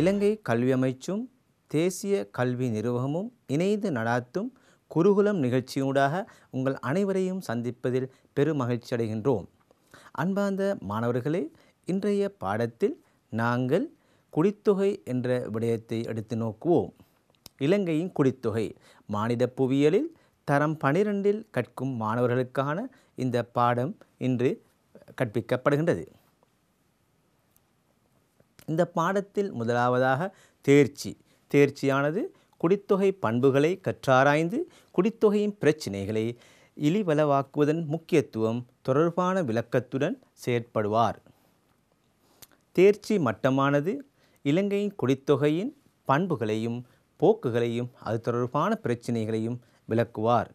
இலங்கை கல்வி அமைச்சும் தேசிய கல்வி நிறுவகமும் இணைந்து நடாத்தும் குருகுலம் நிகழ்ச்சியூடாக உங்கள் அனைவரையும் சந்திப்பதில் பெரும் மகிழ்ச்சி அடைகின்றோம் அன்பார்ந்த மாணவர்களே இன்றைய பாடத்தில் நாங்கள் குடித்தொகை என்ற விடயத்தை எடுத்து நோக்குவோம் இலங்கையின் குடித்தொகை மாநில புவியியலில் தரம் பனிரெண்டில் கற்கும் மாணவர்களுக்கான இந்த பாடம் இன்று கற்பிக்கப்படுகின்றது இந்த பாடத்தில் முதலாவதாக தேர்ச்சி தேர்ச்சியானது குடித்தொகை பண்புகளை கற்றாராய்ந்து குடித்தொகையின் பிரச்சினைகளை இழிவளவாக்குவதன் முக்கியத்துவம் தொடர்பான விளக்கத்துடன் செயற்படுவார் தேர்ச்சி மட்டமானது இலங்கையின் குடித்தொகையின் பண்புகளையும் போக்குகளையும் அது தொடர்பான பிரச்சினைகளையும் விளக்குவார்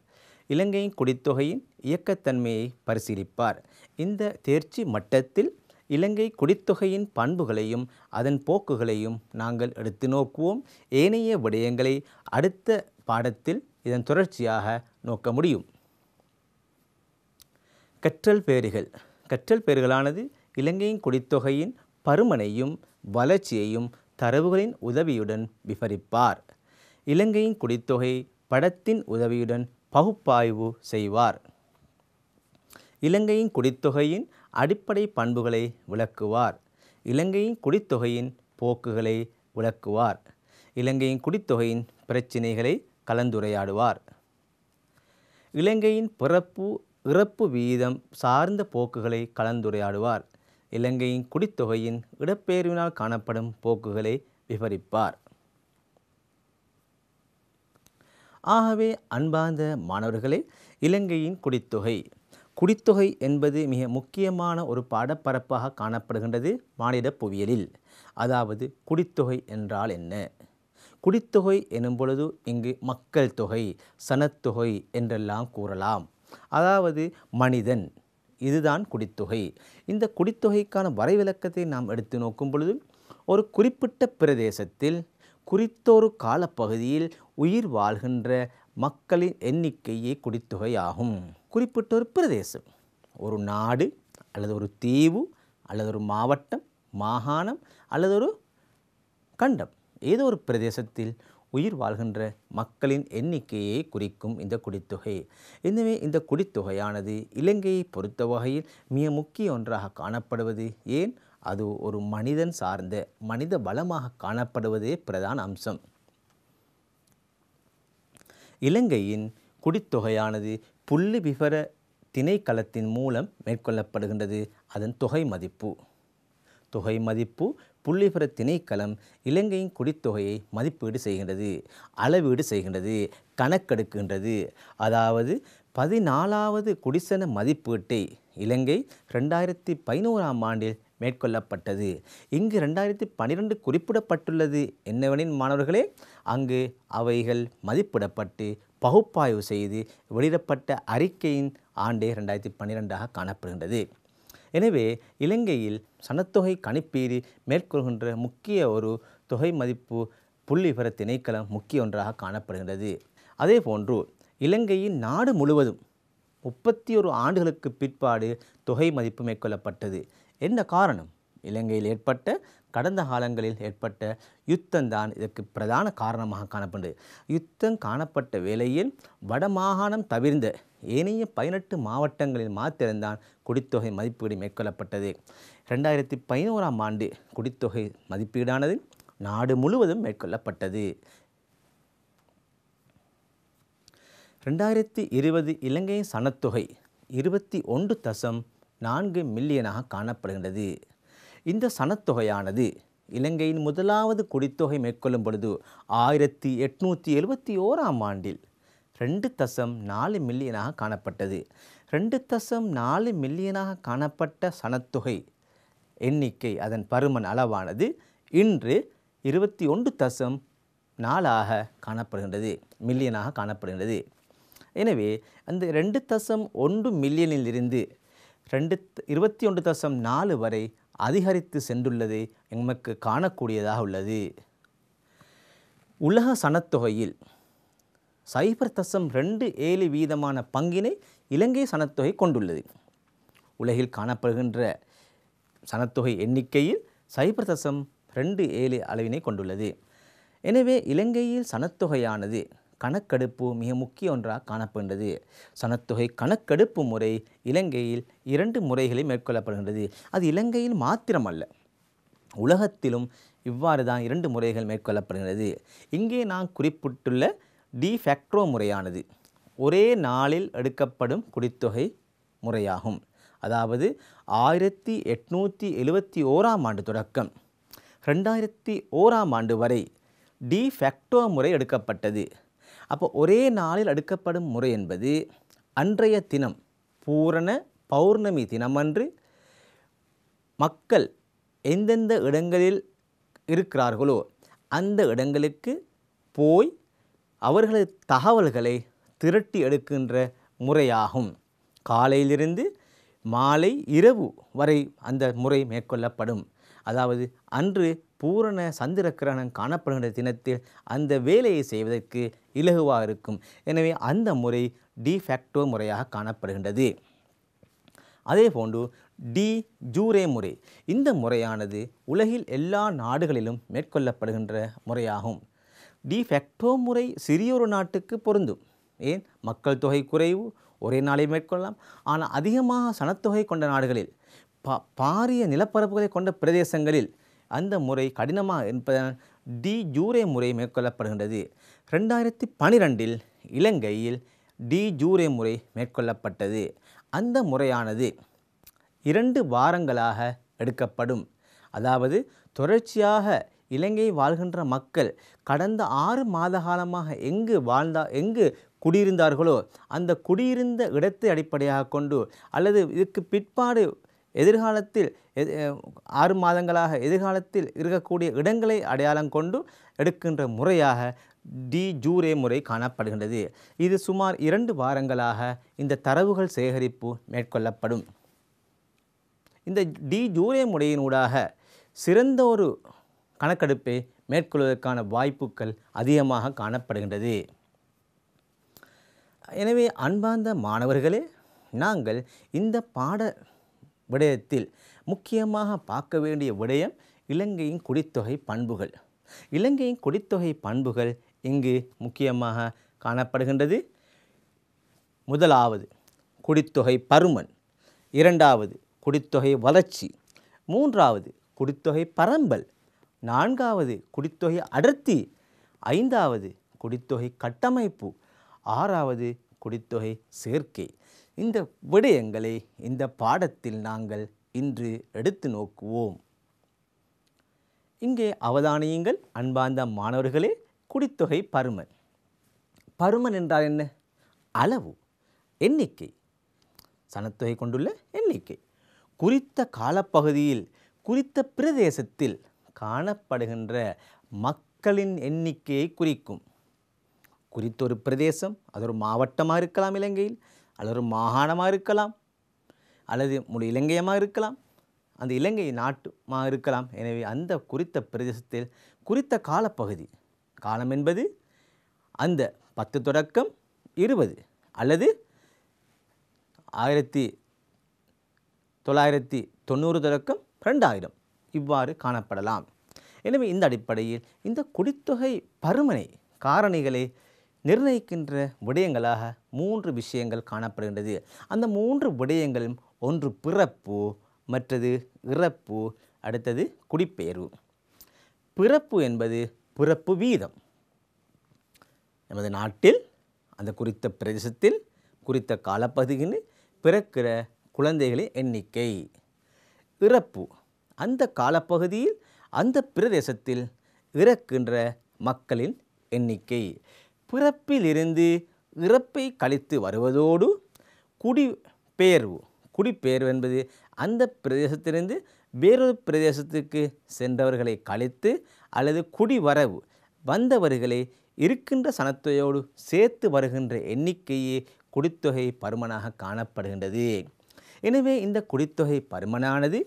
இலங்கையின் குடித்தொகையின் இயக்கத்தன்மையை பரிசீலிப்பார் இந்த தேர்ச்சி மட்டத்தில் இலங்கை குடித்தொகையின் பண்புகளையும் அதன் போக்குகளையும் நாங்கள் எடுத்து நோக்குவோம் ஏனைய விடயங்களை அடுத்த பாடத்தில் இதன் தொடர்ச்சியாக நோக்க முடியும் கற்றல் பேறுகள் கற்றல் பேறுகளானது இலங்கையின் குடித்தொகையின் பருமனையும் வளர்ச்சியையும் தரவுகளின் உதவியுடன் விவரிப்பார் இலங்கையின் குடித்தொகை படத்தின் உதவியுடன் பகுப்பாய்வு செய்வார் இலங்கையின் குடித்தொகையின் அடிப்படை பண்புகளை விளக்குவார் இலங்கையின் குடித்தொகையின் போக்குகளை விளக்குவார் இலங்கையின் குடித்தொகையின் பிரச்சினைகளை கலந்துரையாடுவார் இலங்கையின் பிறப்பு இறப்பு வீதம் சார்ந்த போக்குகளை கலந்துரையாடுவார் இலங்கையின் குடித்தொகையின் இடப்பெயர்வினால் காணப்படும் போக்குகளை விவரிப்பார் ஆகவே அன்பார்ந்த மாணவர்களே இலங்கையின் குடித்தொகை குடித்தொகை என்பது மிக முக்கியமான ஒரு பாடப்பரப்பாக காணப்படுகின்றது மானிட புவியியலில் அதாவது குடித்தொகை என்றால் என்ன குடித்தொகை எனும் பொழுது இங்கு மக்கள் தொகை சனத்தொகை என்றெல்லாம் கூறலாம் அதாவது மனிதன் இதுதான் குடித்தொகை இந்த குடித்தொகைக்கான வரைவிலக்கத்தை நாம் எடுத்து நோக்கும் பொழுது ஒரு குறிப்பிட்ட பிரதேசத்தில் குறித்தொரு காலப்பகுதியில் உயிர் வாழ்கின்ற மக்களின் எண்ணிக்கையே குடித்தொகையாகும் குறிப்பிட்ட ஒரு பிரதேசம் ஒரு நாடு அல்லது ஒரு தீவு அல்லது ஒரு மாவட்டம் மாகாணம் அல்லது ஒரு கண்டம் ஏதோ ஒரு பிரதேசத்தில் உயிர் வாழ்கின்ற மக்களின் எண்ணிக்கையை குறிக்கும் இந்த குடித்தொகை எனவே இந்த குடித்தொகையானது இலங்கையை பொறுத்த வகையில் மிக முக்கிய ஒன்றாக காணப்படுவது ஏன் அது ஒரு மனிதன் சார்ந்த மனித வளமாக காணப்படுவதே பிரதான அம்சம் இலங்கையின் குடித்தொகையானது புள்ளி விவர திணைக்களத்தின் மூலம் மேற்கொள்ளப்படுகின்றது அதன் தொகை மதிப்பு தொகை மதிப்பு புள்ளிபுர திணைக்களம் இலங்கையின் குடித்தொகையை மதிப்பீடு செய்கின்றது அளவீடு செய்கின்றது கணக்கெடுக்கின்றது அதாவது பதினாலாவது குடிசன மதிப்பீட்டை இலங்கை ரெண்டாயிரத்தி பதினோராம் ஆண்டில் மேற்கொள்ளப்பட்டது இங்கு ரெண்டாயிரத்தி பன்னிரெண்டு குறிப்பிடப்பட்டுள்ளது என்னவெனின் மாணவர்களே அங்கு அவைகள் மதிப்பிடப்பட்டு பகுப்பாய்வு செய்து வெளியிடப்பட்ட அறிக்கையின் ஆண்டே ரெண்டாயிரத்தி பன்னிரெண்டாக காணப்படுகின்றது எனவே இலங்கையில் சனத்தொகை கணிப்பீடு மேற்கொள்கின்ற முக்கிய ஒரு தொகை மதிப்பு புள்ளி விவர திணைக்களம் முக்கிய ஒன்றாக காணப்படுகின்றது அதே போன்று இலங்கையின் நாடு முழுவதும் முப்பத்தி ஒரு ஆண்டுகளுக்கு பிற்பாடு தொகை மதிப்பு மேற்கொள்ளப்பட்டது என்ன காரணம் இலங்கையில் ஏற்பட்ட கடந்த காலங்களில் ஏற்பட்ட யுத்தம்தான் இதற்கு பிரதான காரணமாக காணப்படுது யுத்தம் காணப்பட்ட வேளையில் வடமாகாணம் தவிர்ந்த ஏனைய பதினெட்டு மாவட்டங்களில் மாத்திரம்தான் குடித்தொகை மதிப்பீடு மேற்கொள்ளப்பட்டது ரெண்டாயிரத்தி பதினோராம் ஆண்டு குடித்தொகை மதிப்பீடானது நாடு முழுவதும் மேற்கொள்ளப்பட்டது ரெண்டாயிரத்தி இருபது இலங்கையின் சனத்தொகை இருபத்தி ஒன்று தசம் நான்கு மில்லியனாக காணப்படுகின்றது இந்த சனத்தொகையானது இலங்கையின் முதலாவது குடித்தொகை மேற்கொள்ளும் பொழுது ஆயிரத்தி எட்நூற்றி எழுபத்தி ஓராம் ஆண்டில் ரெண்டு தசம் நாலு மில்லியனாக காணப்பட்டது ரெண்டு தசம் நாலு மில்லியனாக காணப்பட்ட சனத்தொகை எண்ணிக்கை அதன் பருமன் அளவானது இன்று இருபத்தி ஒன்று தசம் நாளாக காணப்படுகின்றது மில்லியனாக காணப்படுகின்றது எனவே அந்த ரெண்டு தசம் ஒன்று மில்லியனிலிருந்து ரெண்டு இருபத்தி ஒன்று தசம் நாலு வரை அதிகரித்து சென்றுள்ளது எமக்கு காணக்கூடியதாக உள்ளது உலக சனத்தொகையில் சைபர் தசம் ரெண்டு ஏழு வீதமான பங்கினை இலங்கை சனத்தொகை கொண்டுள்ளது உலகில் காணப்படுகின்ற சனத்தொகை எண்ணிக்கையில் சைபர் தசம் ரெண்டு ஏழு அளவினை கொண்டுள்ளது எனவே இலங்கையில் சனத்தொகையானது கணக்கெடுப்பு மிக முக்கிய ஒன்றாக காணப்படுகின்றது சனத்தொகை கணக்கெடுப்பு முறை இலங்கையில் இரண்டு முறைகளில் மேற்கொள்ளப்படுகின்றது அது இலங்கையில் மாத்திரமல்ல உலகத்திலும் இவ்வாறு தான் இரண்டு முறைகள் மேற்கொள்ளப்படுகிறது இங்கே நான் குறிப்பிட்டுள்ள டி ஃபேக்ட்ரோ முறையானது ஒரே நாளில் எடுக்கப்படும் குடித்தொகை முறையாகும் அதாவது ஆயிரத்தி எட்நூற்றி எழுபத்தி ஓராம் ஆண்டு தொடக்கம் ரெண்டாயிரத்தி ஓராம் ஆண்டு வரை டி முறை எடுக்கப்பட்டது அப்போ ஒரே நாளில் அடுக்கப்படும் முறை என்பது அன்றைய தினம் பூரண பௌர்ணமி தினமன்று மக்கள் எந்தெந்த இடங்களில் இருக்கிறார்களோ அந்த இடங்களுக்கு போய் அவர்களது தகவல்களை திரட்டி எடுக்கின்ற முறையாகும் காலையிலிருந்து மாலை இரவு வரை அந்த முறை மேற்கொள்ளப்படும் அதாவது அன்று பூரண சந்திர காணப்படுகின்ற தினத்தில் அந்த வேலையை செய்வதற்கு இலகுவாக இருக்கும் எனவே அந்த முறை டிஃபேக்டோ முறையாக காணப்படுகின்றது அதே போன்று டி ஜூரே முறை இந்த முறையானது உலகில் எல்லா நாடுகளிலும் மேற்கொள்ளப்படுகின்ற முறையாகும் டிஃபேக்டோ முறை சிறியொரு நாட்டுக்கு பொருந்தும் ஏன் மக்கள் தொகை குறைவு ஒரே நாளை மேற்கொள்ளலாம் ஆனால் அதிகமாக சனத்தொகை கொண்ட நாடுகளில் பா பாரிய நிலப்பரப்புகளை கொண்ட பிரதேசங்களில் அந்த முறை கடினமாக என்பதனால் டி ஜூரே முறை மேற்கொள்ளப்படுகின்றது ரெண்டாயிரத்தி பனிரெண்டில் இலங்கையில் டி ஜூரே முறை மேற்கொள்ளப்பட்டது அந்த முறையானது இரண்டு வாரங்களாக எடுக்கப்படும் அதாவது தொடர்ச்சியாக இலங்கை வாழ்கின்ற மக்கள் கடந்த ஆறு மாத காலமாக எங்கு வாழ்ந்தா எங்கு குடியிருந்தார்களோ அந்த குடியிருந்த இடத்தை அடிப்படையாக கொண்டு அல்லது இதுக்கு பிற்பாடு எதிர்காலத்தில் ஆறு மாதங்களாக எதிர்காலத்தில் இருக்கக்கூடிய இடங்களை அடையாளம் கொண்டு எடுக்கின்ற முறையாக டி ஜூரே முறை காணப்படுகின்றது இது சுமார் இரண்டு வாரங்களாக இந்த தரவுகள் சேகரிப்பு மேற்கொள்ளப்படும் இந்த டி ஜூரே முறையினூடாக சிறந்த ஒரு கணக்கெடுப்பை மேற்கொள்வதற்கான வாய்ப்புகள் அதிகமாக காணப்படுகின்றது எனவே அன்பார்ந்த மாணவர்களே நாங்கள் இந்த பாட விடயத்தில் முக்கியமாக பார்க்க வேண்டிய விடயம் இலங்கையின் குடித்தொகை பண்புகள் இலங்கையின் குடித்தொகை பண்புகள் இங்கு முக்கியமாக காணப்படுகின்றது முதலாவது குடித்தொகை பருமன் இரண்டாவது குடித்தொகை வளர்ச்சி மூன்றாவது குடித்தொகை பரம்பல் நான்காவது குடித்தொகை அடர்த்தி ஐந்தாவது குடித்தொகை கட்டமைப்பு ஆறாவது குடித்தொகை சேர்க்கை இந்த விடயங்களை இந்த பாடத்தில் நாங்கள் இன்று எடுத்து நோக்குவோம் இங்கே அவதானியுங்கள் அன்பார்ந்த மாணவர்களே குடித்தொகை பருமன் பருமன் என்றால் என்ன அளவு எண்ணிக்கை சனத்தொகை கொண்டுள்ள எண்ணிக்கை குறித்த காலப்பகுதியில் குறித்த பிரதேசத்தில் காணப்படுகின்ற மக்களின் எண்ணிக்கையை குறிக்கும் குறித்த ஒரு பிரதேசம் அது ஒரு மாவட்டமாக இருக்கலாம் இலங்கையில் அல்லது மாகாணமாக இருக்கலாம் அல்லது முழு இலங்கையமாக இருக்கலாம் அந்த இலங்கை நாட்டுமாக இருக்கலாம் எனவே அந்த குறித்த பிரதேசத்தில் குறித்த காலப்பகுதி காலம் என்பது அந்த பத்து தொடக்கம் இருபது அல்லது ஆயிரத்தி தொள்ளாயிரத்தி தொண்ணூறு தொடக்கம் ரெண்டாயிரம் இவ்வாறு காணப்படலாம் எனவே இந்த அடிப்படையில் இந்த குடித்தொகை பருமனை காரணிகளை நிர்ணயிக்கின்ற விடயங்களாக மூன்று விஷயங்கள் காணப்படுகின்றது அந்த மூன்று விடயங்களும் ஒன்று பிறப்பு மற்றது இறப்பு அடுத்தது குடிப்பெயர்வு பிறப்பு என்பது பிறப்பு வீதம் நமது நாட்டில் அந்த குறித்த பிரதேசத்தில் குறித்த காலப்பகுதியில் பிறக்கிற குழந்தைகளின் எண்ணிக்கை இறப்பு அந்த காலப்பகுதியில் அந்த பிரதேசத்தில் இறக்கின்ற மக்களின் எண்ணிக்கை பிறப்பிலிருந்து இறப்பை கழித்து வருவதோடு குடிபெயர்வு குடிபெயர்வு என்பது அந்த பிரதேசத்திலிருந்து வேறொரு பிரதேசத்துக்கு சென்றவர்களை கழித்து அல்லது குடிவரவு வந்தவர்களை இருக்கின்ற சனத்தொகையோடு சேர்த்து வருகின்ற எண்ணிக்கையே குடித்தொகை பருமனாக காணப்படுகின்றது எனவே இந்த குடித்தொகை பருமனானது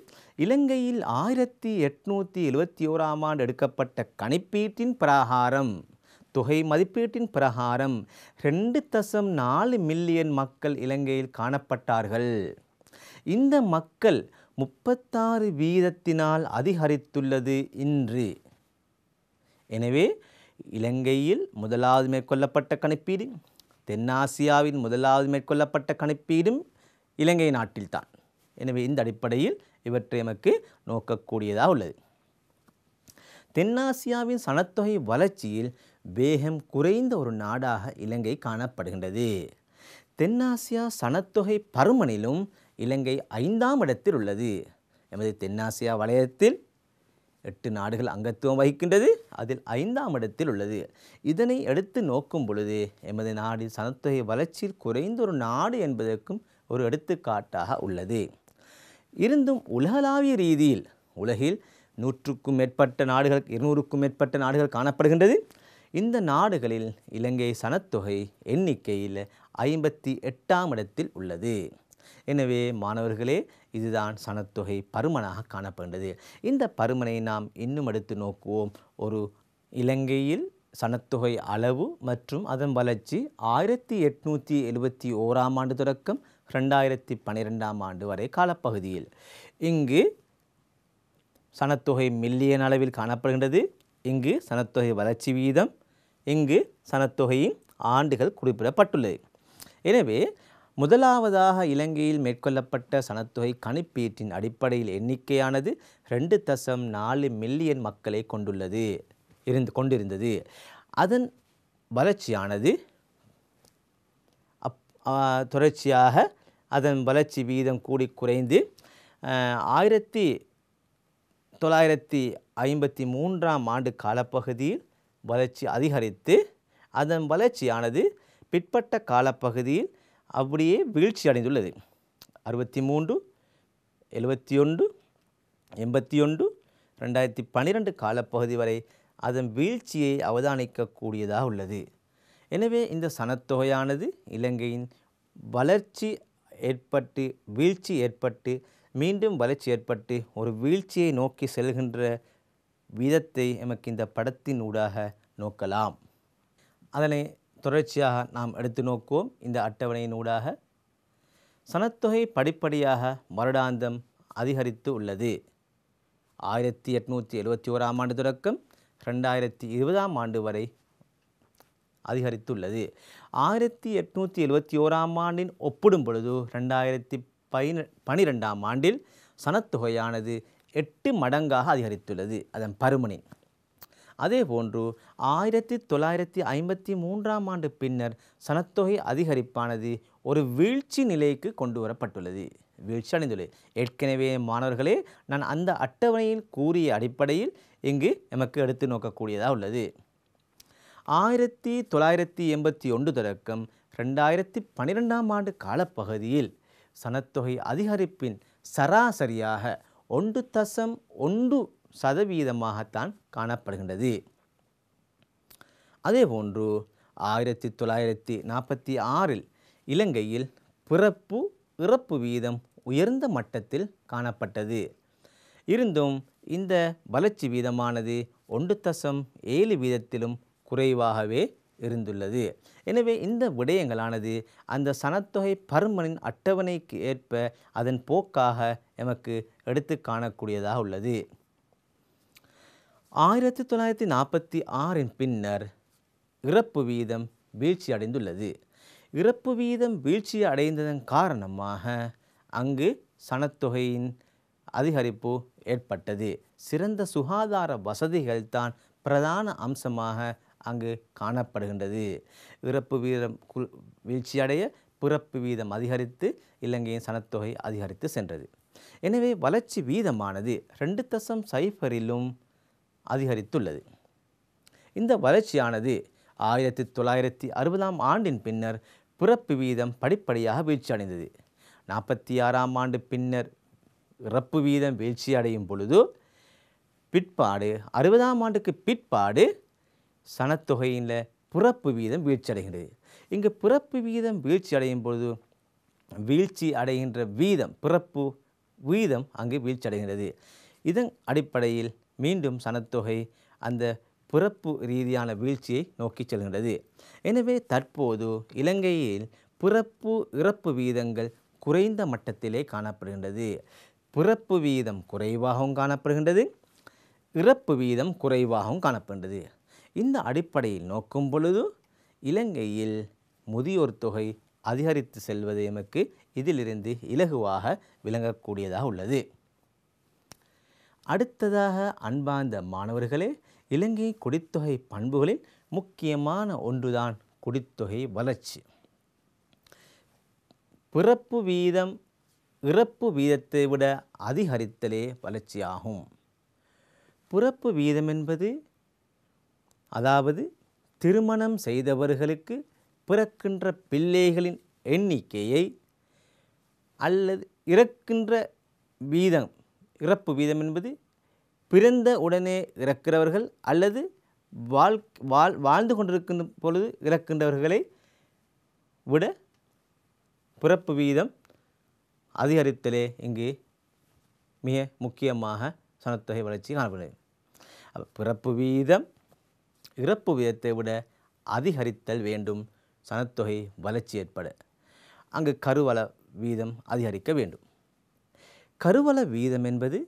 இலங்கையில் ஆயிரத்தி எட்நூற்றி எழுபத்தி ஓராம் ஆண்டு எடுக்கப்பட்ட கணிப்பீட்டின் பிரகாரம் தொகை மதிப்பீட்டின் பிரகாரம் ரெண்டு தசம் நாலு மில்லியன் மக்கள் இலங்கையில் காணப்பட்டார்கள் இந்த மக்கள் முப்பத்தாறு வீதத்தினால் அதிகரித்துள்ளது இன்று எனவே இலங்கையில் முதலாவது மேற்கொள்ளப்பட்ட கணிப்பீடு தென்னாசியாவின் முதலாவது மேற்கொள்ளப்பட்ட கணிப்பீடும் இலங்கை நாட்டில்தான் எனவே இந்த அடிப்படையில் இவற்றை நமக்கு நோக்கக்கூடியதாக உள்ளது தென்னாசியாவின் சனத்தொகை வளர்ச்சியில் வேகம் குறைந்த ஒரு நாடாக இலங்கை காணப்படுகின்றது தென்னாசியா சனத்தொகை பருமனிலும் இலங்கை ஐந்தாம் இடத்தில் உள்ளது எமது தென்னாசியா வளையத்தில் எட்டு நாடுகள் அங்கத்துவம் வகிக்கின்றது அதில் ஐந்தாம் இடத்தில் உள்ளது இதனை எடுத்து நோக்கும் பொழுது எமது நாடு சனத்தொகை வளர்ச்சியில் குறைந்த ஒரு நாடு என்பதற்கும் ஒரு எடுத்துக்காட்டாக உள்ளது இருந்தும் உலகளாவிய ரீதியில் உலகில் நூற்றுக்கும் மேற்பட்ட நாடுகள் இருநூறுக்கும் மேற்பட்ட நாடுகள் காணப்படுகின்றது இந்த நாடுகளில் இலங்கை சனத்தொகை எண்ணிக்கையில் ஐம்பத்தி எட்டாம் இடத்தில் உள்ளது எனவே மாணவர்களே இதுதான் சனத்தொகை பருமனாக காணப்படுகிறது இந்த பருமனை நாம் இன்னும் எடுத்து நோக்குவோம் ஒரு இலங்கையில் சனத்தொகை அளவு மற்றும் அதன் வளர்ச்சி ஆயிரத்தி எட்நூற்றி எழுபத்தி ஓராம் ஆண்டு தொடக்கம் ரெண்டாயிரத்தி பன்னிரெண்டாம் ஆண்டு வரை காலப்பகுதியில் இங்கு சனத்தொகை மில்லியன் அளவில் காணப்படுகின்றது இங்கு சனத்தொகை வளர்ச்சி வீதம் இங்கு சனத்தொகையின் ஆண்டுகள் குறிப்பிடப்பட்டுள்ளது எனவே முதலாவதாக இலங்கையில் மேற்கொள்ளப்பட்ட சனத்தொகை கணிப்பீட்டின் அடிப்படையில் எண்ணிக்கையானது ரெண்டு தசம் நாலு மில்லியன் மக்களை கொண்டுள்ளது இருந்து கொண்டிருந்தது அதன் வளர்ச்சியானது அப் தொடர்ச்சியாக அதன் வளர்ச்சி வீதம் கூடி குறைந்து ஆயிரத்தி தொள்ளாயிரத்தி ஐம்பத்தி மூன்றாம் ஆண்டு காலப்பகுதியில் வளர்ச்சி அதிகரித்து அதன் வளர்ச்சியானது பிற்பட்ட காலப்பகுதியில் அப்படியே வீழ்ச்சி அடைந்துள்ளது அறுபத்தி மூன்று எழுபத்தி ஒன்று எண்பத்தி ஒன்று ரெண்டாயிரத்தி பன்னிரெண்டு காலப்பகுதி வரை அதன் வீழ்ச்சியை அவதானிக்கக்கூடியதாக உள்ளது எனவே இந்த சனத்தொகையானது இலங்கையின் வளர்ச்சி ஏற்பட்டு வீழ்ச்சி ஏற்பட்டு மீண்டும் வளர்ச்சி ஏற்பட்டு ஒரு வீழ்ச்சியை நோக்கி செல்கின்ற வீதத்தை எமக்கு இந்த படத்தின் ஊடாக நோக்கலாம் அதனை தொடர்ச்சியாக நாம் எடுத்து நோக்குவோம் இந்த அட்டவணையின் ஊடாக சனத்தொகை படிப்படியாக வருடாந்தம் அதிகரித்து உள்ளது ஆயிரத்தி எட்நூற்றி எழுபத்தி ஓராம் ஆண்டு தொடக்கம் ரெண்டாயிரத்தி இருபதாம் ஆண்டு வரை அதிகரித்துள்ளது ஆயிரத்தி எட்நூற்றி எழுபத்தி ஓராம் ஆண்டின் ஒப்பிடும் பொழுது ரெண்டாயிரத்தி பதின பனிரெண்டாம் ஆண்டில் சனத்தொகையானது எட்டு மடங்காக அதிகரித்துள்ளது அதன் பருமனை அதே போன்று ஆயிரத்தி தொள்ளாயிரத்தி ஐம்பத்தி மூன்றாம் ஆண்டு பின்னர் சனத்தொகை அதிகரிப்பானது ஒரு வீழ்ச்சி நிலைக்கு கொண்டு வரப்பட்டுள்ளது வீழ்ச்சி அடைந்துள்ளது ஏற்கனவே மாணவர்களே நான் அந்த அட்டவணையில் கூறிய அடிப்படையில் இங்கு எமக்கு எடுத்து நோக்கக்கூடியதாக உள்ளது ஆயிரத்தி தொள்ளாயிரத்தி எண்பத்தி ஒன்று தொடக்கம் ரெண்டாயிரத்தி பன்னிரெண்டாம் ஆண்டு காலப்பகுதியில் சனத்தொகை அதிகரிப்பின் சராசரியாக ஒன்று தசம் ஒன்று சதவீதமாகத்தான் காணப்படுகின்றது அதேபோன்று ஆயிரத்தி தொள்ளாயிரத்தி நாற்பத்தி ஆறில் இலங்கையில் பிறப்பு இறப்பு வீதம் உயர்ந்த மட்டத்தில் காணப்பட்டது இருந்தும் இந்த வளர்ச்சி வீதமானது ஒன்று தசம் ஏழு வீதத்திலும் குறைவாகவே இருந்துள்ளது எனவே இந்த விடயங்களானது அந்த சனத்தொகை பருமனின் அட்டவணைக்கு ஏற்ப அதன் போக்காக எமக்கு எடுத்து காணக்கூடியதாக உள்ளது ஆயிரத்தி தொள்ளாயிரத்தி நாற்பத்தி ஆறின் பின்னர் இறப்பு வீதம் வீழ்ச்சி அடைந்துள்ளது இறப்பு வீதம் வீழ்ச்சி அடைந்ததன் காரணமாக அங்கு சனத்தொகையின் அதிகரிப்பு ஏற்பட்டது சிறந்த சுகாதார வசதிகள் தான் பிரதான அம்சமாக அங்கு காணப்படுகின்றது இறப்பு வீதம் குல் வீழ்ச்சியடைய பிறப்பு வீதம் அதிகரித்து இலங்கையின் சனத்தொகை அதிகரித்து சென்றது எனவே வளர்ச்சி வீதமானது ரெண்டு தசம் சைஃபரிலும் அதிகரித்துள்ளது இந்த வளர்ச்சியானது ஆயிரத்தி தொள்ளாயிரத்தி அறுபதாம் ஆண்டின் பின்னர் பிறப்பு வீதம் படிப்படியாக வீழ்ச்சியடைந்தது நாற்பத்தி ஆறாம் ஆண்டு பின்னர் இறப்பு வீதம் வீழ்ச்சியடையும் பொழுது பிற்பாடு அறுபதாம் ஆண்டுக்கு பிற்பாடு சனத்தொகையில் பிறப்பு வீதம் வீழ்ச்சி அடைகின்றது இங்கு பிறப்பு வீதம் வீழ்ச்சி அடையும் பொழுது வீழ்ச்சி அடைகின்ற வீதம் பிறப்பு வீதம் அங்கு வீழ்ச்சி அடைகின்றது இதன் அடிப்படையில் மீண்டும் சனத்தொகை அந்த பிறப்பு ரீதியான வீழ்ச்சியை நோக்கி செல்கின்றது எனவே தற்போது இலங்கையில் பிறப்பு இறப்பு வீதங்கள் குறைந்த மட்டத்திலே காணப்படுகின்றது பிறப்பு வீதம் குறைவாகவும் காணப்படுகின்றது இறப்பு வீதம் குறைவாகவும் காணப்படுகின்றது இந்த அடிப்படையில் நோக்கும் பொழுது இலங்கையில் முதியோர் தொகை அதிகரித்து செல்வது எமக்கு இதிலிருந்து இலகுவாக விளங்கக்கூடியதாக உள்ளது அடுத்ததாக அன்பார்ந்த மாணவர்களே இலங்கை குடித்தொகை பண்புகளில் முக்கியமான ஒன்றுதான் குடித்தொகை வளர்ச்சி பிறப்பு வீதம் இறப்பு வீதத்தை விட அதிகரித்தலே வளர்ச்சியாகும் பிறப்பு வீதம் என்பது அதாவது திருமணம் செய்தவர்களுக்கு பிறக்கின்ற பிள்ளைகளின் எண்ணிக்கையை அல்லது இறக்கின்ற வீதம் இறப்பு வீதம் என்பது பிறந்த உடனே இறக்கிறவர்கள் அல்லது வாழ் வாழ் வாழ்ந்து கொண்டிருக்கின்ற பொழுது இறக்கின்றவர்களை விட பிறப்பு வீதம் அதிகரித்தலே இங்கு மிக முக்கியமாக சனத்தொகை வளர்ச்சி காணப்படுகிறது பிறப்பு வீதம் இறப்பு வீதத்தை விட அதிகரித்தல் வேண்டும் சனத்தொகை வளர்ச்சி ஏற்பட அங்கு கருவள வீதம் அதிகரிக்க வேண்டும் கருவள வீதம் என்பது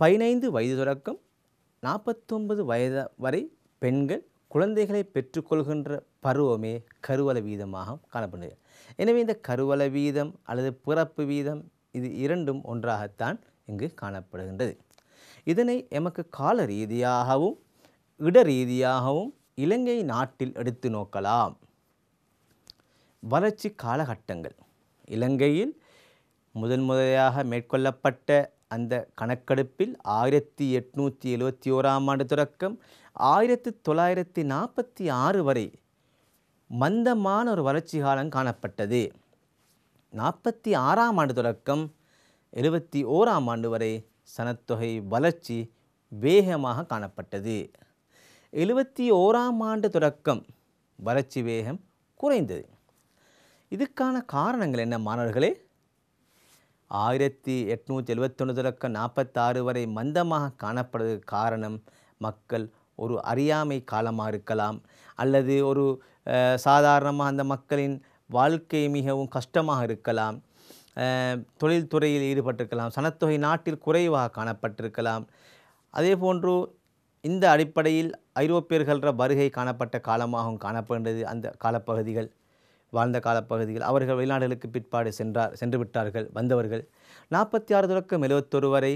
பதினைந்து வயது தொடக்கம் நாற்பத்தொன்பது வயது வரை பெண்கள் குழந்தைகளை பெற்றுக்கொள்கின்ற பருவமே கருவள வீதமாக காணப்படுகிறது எனவே இந்த கருவள வீதம் அல்லது பிறப்பு வீதம் இது இரண்டும் ஒன்றாகத்தான் இங்கு காணப்படுகின்றது இதனை எமக்கு கால ரீதியாகவும் இடரீதியாகவும் இலங்கை நாட்டில் எடுத்து நோக்கலாம் வளர்ச்சி காலகட்டங்கள் இலங்கையில் முதன் முதலாக மேற்கொள்ளப்பட்ட அந்த கணக்கெடுப்பில் ஆயிரத்தி எட்நூற்றி எழுபத்தி ஓராம் ஆண்டு தொடக்கம் ஆயிரத்தி தொள்ளாயிரத்தி நாற்பத்தி ஆறு வரை மந்தமான ஒரு வறட்சி காலம் காணப்பட்டது நாற்பத்தி ஆறாம் ஆண்டு தொடக்கம் எழுபத்தி ஓராம் ஆண்டு வரை சனத்தொகை வளர்ச்சி வேகமாக காணப்பட்டது எழுபத்தி ஓராம் ஆண்டு தொடக்கம் வறட்சி வேகம் குறைந்தது இதுக்கான காரணங்கள் என்ன மாணவர்களே ஆயிரத்தி எட்நூற்றி எழுபத்தொன்று தொடக்கம் நாற்பத்தாறு வரை மந்தமாக காணப்படுவதற்கு காரணம் மக்கள் ஒரு அறியாமை காலமாக இருக்கலாம் அல்லது ஒரு சாதாரணமாக அந்த மக்களின் வாழ்க்கை மிகவும் கஷ்டமாக இருக்கலாம் தொழில்துறையில் ஈடுபட்டிருக்கலாம் சனத்தொகை நாட்டில் குறைவாக காணப்பட்டிருக்கலாம் அதே போன்று இந்த அடிப்படையில் ஐரோப்பியர்கள வருகை காணப்பட்ட காலமாகவும் காணப்படுகிறது அந்த காலப்பகுதிகள் வாழ்ந்த காலப்பகுதிகள் அவர்கள் வெளிநாடுகளுக்கு பிற்பாடு சென்றார் சென்று விட்டார்கள் வந்தவர்கள் நாற்பத்தி ஆறு தொடக்கம் எழுபத்தொரு வரை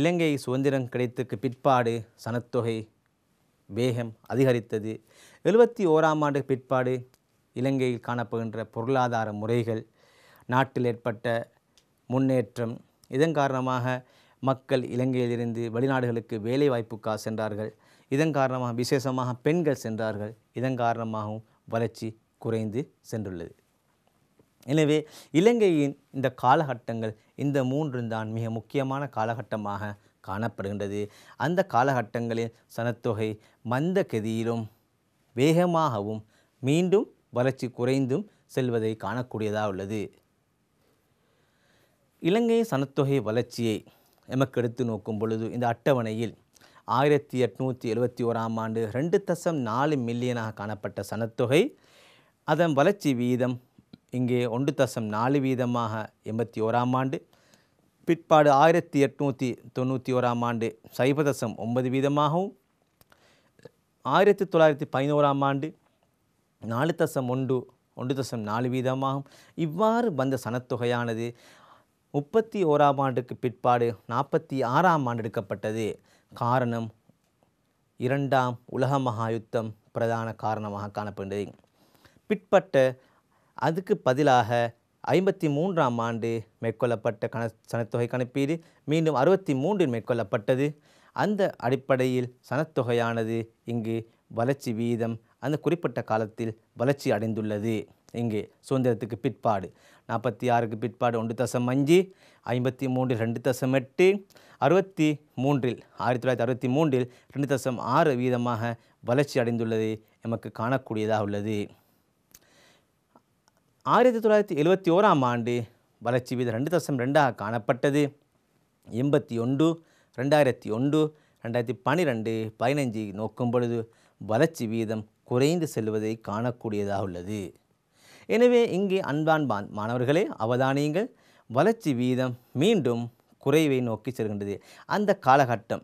இலங்கை சுதந்திரம் கிடைத்துக்கு பிற்பாடு சனத்தொகை வேகம் அதிகரித்தது எழுபத்தி ஓராம் ஆண்டு பிற்பாடு இலங்கையில் காணப்படுகின்ற பொருளாதார முறைகள் நாட்டில் ஏற்பட்ட முன்னேற்றம் இதன் காரணமாக மக்கள் இலங்கையிலிருந்து வெளிநாடுகளுக்கு வேலை வாய்ப்புக்காக சென்றார்கள் இதன் காரணமாக விசேஷமாக பெண்கள் சென்றார்கள் இதன் காரணமாகவும் வளர்ச்சி குறைந்து சென்றுள்ளது எனவே இலங்கையின் இந்த காலகட்டங்கள் இந்த மூன்றும் தான் மிக முக்கியமான காலகட்டமாக காணப்படுகின்றது அந்த காலகட்டங்களில் சனத்தொகை மந்த கதியிலும் வேகமாகவும் மீண்டும் வளர்ச்சி குறைந்தும் செல்வதை காணக்கூடியதாக உள்ளது இலங்கையின் சனத்தொகை வளர்ச்சியை எமக்கு எடுத்து நோக்கும் பொழுது இந்த அட்டவணையில் ஆயிரத்தி எட்நூற்றி எழுபத்தி ஓராம் ஆண்டு ரெண்டு தசம் நாலு மில்லியனாக காணப்பட்ட சனத்தொகை அதன் வளர்ச்சி வீதம் இங்கே ஒன்று தசம் நாலு வீதமாக எண்பத்தி ஓராம் ஆண்டு பிற்பாடு ஆயிரத்தி எட்நூற்றி தொண்ணூற்றி ஓராம் ஆண்டு சைப தசம் ஒன்பது வீதமாகவும் ஆயிரத்தி தொள்ளாயிரத்தி பதினோராம் ஆண்டு நாலு தசம் ஒன்று ஒன்று தசம் நாலு வீதமாகும் இவ்வாறு வந்த சனத்தொகையானது முப்பத்தி ஓராம் ஆண்டுக்கு பிற்பாடு நாற்பத்தி ஆறாம் ஆண்டு எடுக்கப்பட்டது காரணம் இரண்டாம் உலக மகாயுத்தம் பிரதான காரணமாக காணப்படுகிறது பிற்பட்ட அதுக்கு பதிலாக ஐம்பத்தி மூன்றாம் ஆண்டு மேற்கொள்ளப்பட்ட கண சனத்தொகை கணப்பீடு மீண்டும் அறுபத்தி மூன்றில் மேற்கொள்ளப்பட்டது அந்த அடிப்படையில் சனத்தொகையானது இங்கு வளர்ச்சி வீதம் அந்த குறிப்பிட்ட காலத்தில் வளர்ச்சி அடைந்துள்ளது இங்கு சுதந்திரத்துக்கு பிற்பாடு நாற்பத்தி ஆறுக்கு பிற்பாடு ஒன்று தசம் அஞ்சு ஐம்பத்தி மூன்றில் ரெண்டு தசம் எட்டு அறுபத்தி மூன்றில் ஆயிரத்தி தொள்ளாயிரத்தி அறுபத்தி மூன்றில் ரெண்டு தசம் ஆறு வீதமாக வளர்ச்சி அடைந்துள்ளது நமக்கு காணக்கூடியதாக உள்ளது ஆயிரத்தி தொள்ளாயிரத்தி எழுபத்தி ஓராம் ஆண்டு வளர்ச்சி வீதம் ரெண்டு தசம் ரெண்டாக காணப்பட்டது எண்பத்தி ஒன்று ரெண்டாயிரத்தி ஒன்று ரெண்டாயிரத்தி பன்னிரெண்டு பதினஞ்சு நோக்கும் பொழுது வளர்ச்சி வீதம் குறைந்து செல்வதை காணக்கூடியதாக உள்ளது எனவே இங்கே அன்பான்பான் மாணவர்களே அவதானியங்கள் வளர்ச்சி வீதம் மீண்டும் குறைவை நோக்கி செல்கின்றது அந்த காலகட்டம்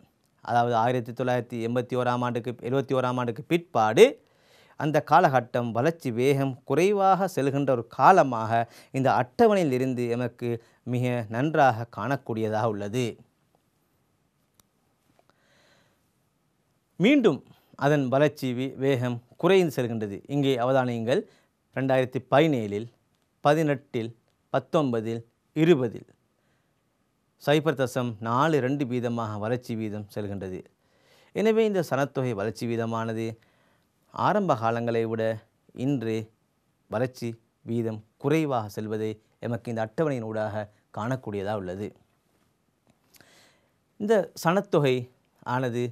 அதாவது ஆயிரத்தி தொள்ளாயிரத்தி எண்பத்தி ஓராம் ஆண்டுக்கு எழுபத்தி ஓராம் ஆண்டுக்கு பிற்பாடு அந்த காலகட்டம் வளர்ச்சி வேகம் குறைவாக செல்கின்ற ஒரு காலமாக இந்த அட்டவணையில் இருந்து எமக்கு மிக நன்றாக காணக்கூடியதாக உள்ளது மீண்டும் அதன் வளர்ச்சி வேகம் குறைந்து செல்கின்றது இங்கே அவதானியங்கள் ரெண்டாயிரத்தி பதினேழில் பதினெட்டில் பத்தொன்பதில் இருபதில் சைபர் தசம் நாலு ரெண்டு வீதமாக வளர்ச்சி வீதம் செல்கின்றது எனவே இந்த சனத்தொகை வளர்ச்சி வீதமானது ஆரம்ப காலங்களை விட இன்று வளர்ச்சி வீதம் குறைவாக செல்வதை எமக்கு இந்த அட்டவணையின் ஊடாக காணக்கூடியதாக உள்ளது இந்த சனத்தொகை ஆனது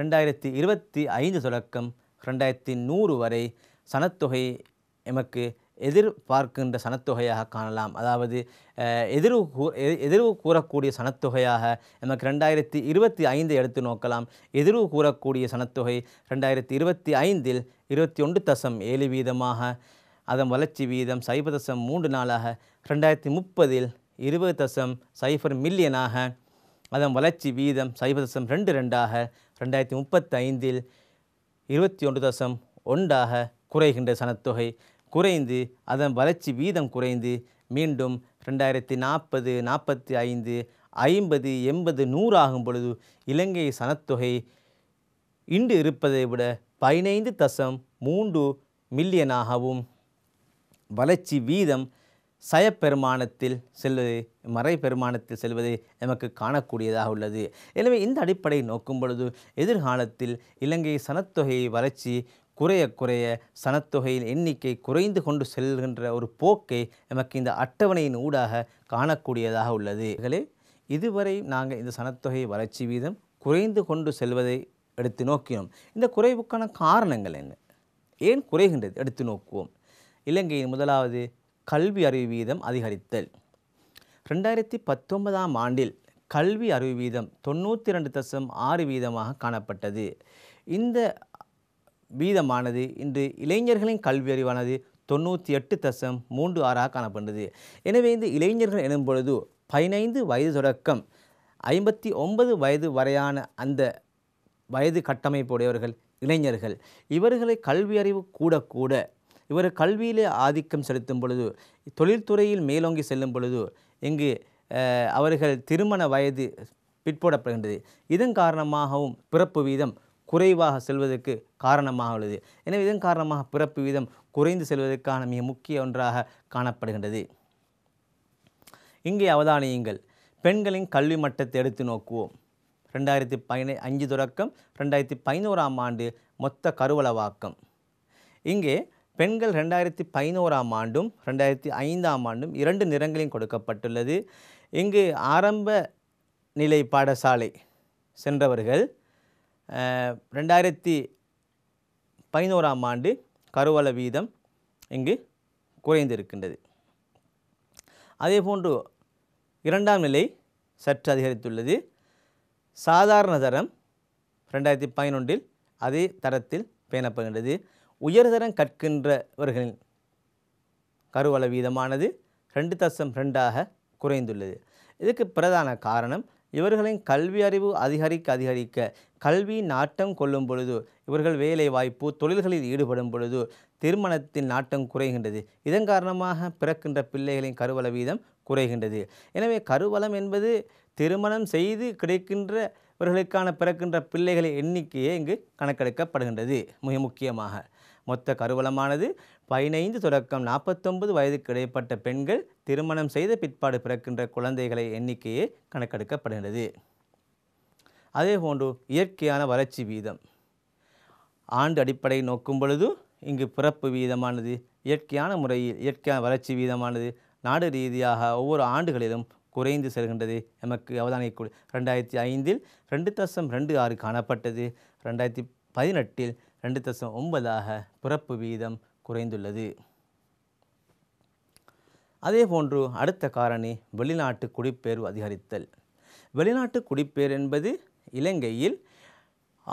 ரெண்டாயிரத்தி இருபத்தி ஐந்து தொடக்கம் ரெண்டாயிரத்தி நூறு வரை சனத்தொகை எமக்கு எதிர்பார்க்கின்ற சனத்தொகையாக காணலாம் அதாவது எதிர்வு எதிர்வு கூறக்கூடிய சனத்தொகையாக நமக்கு ரெண்டாயிரத்தி இருபத்தி ஐந்து எடுத்து நோக்கலாம் எதிர்வு கூறக்கூடிய சனத்தொகை ரெண்டாயிரத்தி இருபத்தி ஐந்தில் இருபத்தி ஒன்று தசம் ஏழு வீதமாக அதன் வளர்ச்சி வீதம் சைபர் தசம் மூன்று நாளாக ரெண்டாயிரத்தி முப்பதில் இருபது தசம் சைபர் மில்லியனாக அதன் வளர்ச்சி வீதம் சைபர் தசம் ரெண்டு ரெண்டாக ரெண்டாயிரத்தி முப்பத்தைந்தில் இருபத்தி ஒன்று தசம் ஒன்றாக குறைகின்ற சனத்தொகை குறைந்து அதன் வளர்ச்சி வீதம் குறைந்து மீண்டும் ரெண்டாயிரத்தி நாற்பது நாற்பத்தி ஐந்து ஐம்பது எண்பது நூறு ஆகும் பொழுது இலங்கை சனத்தொகை இன்று இருப்பதை விட பதினைந்து தசம் மூன்று மில்லியனாகவும் வளர்ச்சி வீதம் சயப்பெருமானத்தில் செல்வது மறைப்பெருமானத்தில் செல்வதை நமக்கு காணக்கூடியதாக உள்ளது எனவே இந்த அடிப்படையை நோக்கும் பொழுது எதிர்காலத்தில் இலங்கை சனத்தொகையை வளர்ச்சி குறைய குறைய சனத்தொகையின் எண்ணிக்கை குறைந்து கொண்டு செல்கின்ற ஒரு போக்கை நமக்கு இந்த அட்டவணையின் ஊடாக காணக்கூடியதாக உள்ளது இதுவரை நாங்கள் இந்த சனத்தொகை வளர்ச்சி வீதம் குறைந்து கொண்டு செல்வதை எடுத்து நோக்கினோம் இந்த குறைவுக்கான காரணங்கள் என்ன ஏன் குறைகின்றது எடுத்து நோக்குவோம் இலங்கையின் முதலாவது கல்வி அறிவு வீதம் அதிகரித்தல் ரெண்டாயிரத்தி பத்தொன்பதாம் ஆண்டில் கல்வி அறிவு வீதம் தொண்ணூற்றி ரெண்டு தசம் ஆறு வீதமாக காணப்பட்டது இந்த வீதமானது இன்று இளைஞர்களின் கல்வியறிவானது தொண்ணூற்றி எட்டு தசம் மூன்று ஆறாக காணப்படுகிறது எனவே இந்த இளைஞர்கள் எனும் பொழுது பதினைந்து வயது தொடக்கம் ஐம்பத்தி ஒன்பது வயது வரையான அந்த வயது கட்டமைப்புடையவர்கள் இளைஞர்கள் இவர்களை கல்வியறிவு கூட கூட இவர் கல்வியிலே ஆதிக்கம் செலுத்தும் பொழுது தொழில்துறையில் மேலோங்கி செல்லும் பொழுது இங்கு அவர்கள் திருமண வயது பிற்போடப்படுகின்றது இதன் காரணமாகவும் பிறப்பு வீதம் குறைவாக செல்வதற்கு காரணமாக உள்ளது எனவே இதன் காரணமாக பிறப்பு வீதம் குறைந்து செல்வதற்கான மிக முக்கிய ஒன்றாக காணப்படுகின்றது இங்கே அவதானியுங்கள் பெண்களின் கல்வி மட்டத்தை எடுத்து நோக்குவோம் ரெண்டாயிரத்தி பதினை அஞ்சு தொடக்கம் ரெண்டாயிரத்தி பதினோராம் ஆண்டு மொத்த கருவளவாக்கம் இங்கே பெண்கள் ரெண்டாயிரத்தி பதினோராம் ஆண்டும் ரெண்டாயிரத்தி ஐந்தாம் ஆண்டும் இரண்டு நிறங்களையும் கொடுக்கப்பட்டுள்ளது இங்கு ஆரம்ப நிலை பாடசாலை சென்றவர்கள் ரெண்டாயிரத்தி பதினோராம் ஆண்டு கருவள வீதம் இங்கு குறைந்திருக்கின்றது அதே போன்று இரண்டாம் நிலை சற்று அதிகரித்துள்ளது சாதாரண தரம் ரெண்டாயிரத்தி பதினொன்றில் அதே தரத்தில் பேணப்படுகின்றது உயர்தரம் கற்கின்றவர்களின் கருவள வீதமானது ரெண்டு தசம் ரெண்டாக குறைந்துள்ளது இதுக்கு பிரதான காரணம் இவர்களின் கல்வி அறிவு அதிகரிக்க அதிகரிக்க கல்வி நாட்டம் கொள்ளும் பொழுது இவர்கள் வேலை வாய்ப்பு தொழில்களில் ஈடுபடும் பொழுது திருமணத்தின் நாட்டம் குறைகின்றது இதன் காரணமாக பிறக்கின்ற பிள்ளைகளின் கருவள வீதம் குறைகின்றது எனவே கருவளம் என்பது திருமணம் செய்து கிடைக்கின்ற இவர்களுக்கான பிறக்கின்ற பிள்ளைகளின் எண்ணிக்கையே இங்கு கணக்கெடுக்கப்படுகின்றது மிக முக்கியமாக மொத்த கருவளமானது பதினைந்து தொடக்கம் நாற்பத்தொன்பது வயதுக்கு இடைப்பட்ட பெண்கள் திருமணம் செய்த பிற்பாடு பிறக்கின்ற குழந்தைகளை எண்ணிக்கையே கணக்கெடுக்கப்படுகிறது அதேபோன்று இயற்கையான வளர்ச்சி வீதம் ஆண்டு அடிப்படை நோக்கும் பொழுது இங்கு பிறப்பு வீதமானது இயற்கையான முறையில் இயற்கையான வளர்ச்சி வீதமானது நாடு ரீதியாக ஒவ்வொரு ஆண்டுகளிலும் குறைந்து செல்கின்றது நமக்கு அவதானிக்கக்கூடிய ரெண்டாயிரத்தி ஐந்தில் ரெண்டு தசம் ரெண்டு ஆறு காணப்பட்டது ரெண்டாயிரத்தி பதினெட்டில் ரெண்டு தசம் ஒன்பதாக பிறப்பு வீதம் குறைந்துள்ளது அதேபோன்று அடுத்த காரணி வெளிநாட்டு குடிப்பேர்வு அதிகரித்தல் வெளிநாட்டு குடிப்பேர் என்பது இலங்கையில்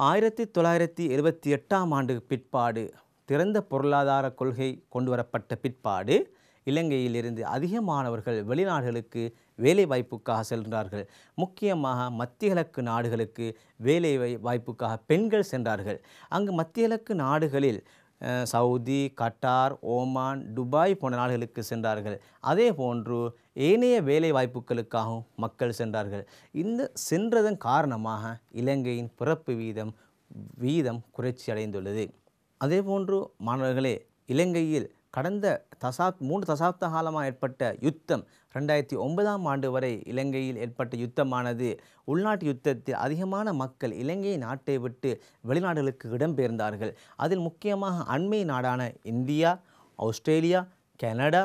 ஆயிரத்தி தொள்ளாயிரத்தி இருபத்தி எட்டாம் ஆண்டு பிற்பாடு திறந்த பொருளாதார கொள்கை கொண்டு வரப்பட்ட பிற்பாடு இலங்கையிலிருந்து அதிகமானவர்கள் வெளிநாடுகளுக்கு வேலை வாய்ப்புக்காக சென்றார்கள் முக்கியமாக மத்திய கிழக்கு நாடுகளுக்கு வேலை வாய்ப்புக்காக பெண்கள் சென்றார்கள் அங்கு மத்திய கிழக்கு நாடுகளில் சவுதி கட்டார் ஓமான் துபாய் போன்ற நாடுகளுக்கு சென்றார்கள் அதே போன்று ஏனைய வேலை வாய்ப்புகளுக்காகவும் மக்கள் சென்றார்கள் இந்த சென்றதன் காரணமாக இலங்கையின் பிறப்பு வீதம் வீதம் குறைச்சி அடைந்துள்ளது அதே போன்று மாணவர்களே இலங்கையில் கடந்த தசாப் மூன்று தசாப்த காலமாக ஏற்பட்ட யுத்தம் ரெண்டாயிரத்தி ஒன்பதாம் ஆண்டு வரை இலங்கையில் ஏற்பட்ட யுத்தமானது உள்நாட்டு யுத்தத்தில் அதிகமான மக்கள் இலங்கை நாட்டை விட்டு வெளிநாடுகளுக்கு இடம்பெயர்ந்தார்கள் அதில் முக்கியமாக அண்மை நாடான இந்தியா ஆஸ்திரேலியா கனடா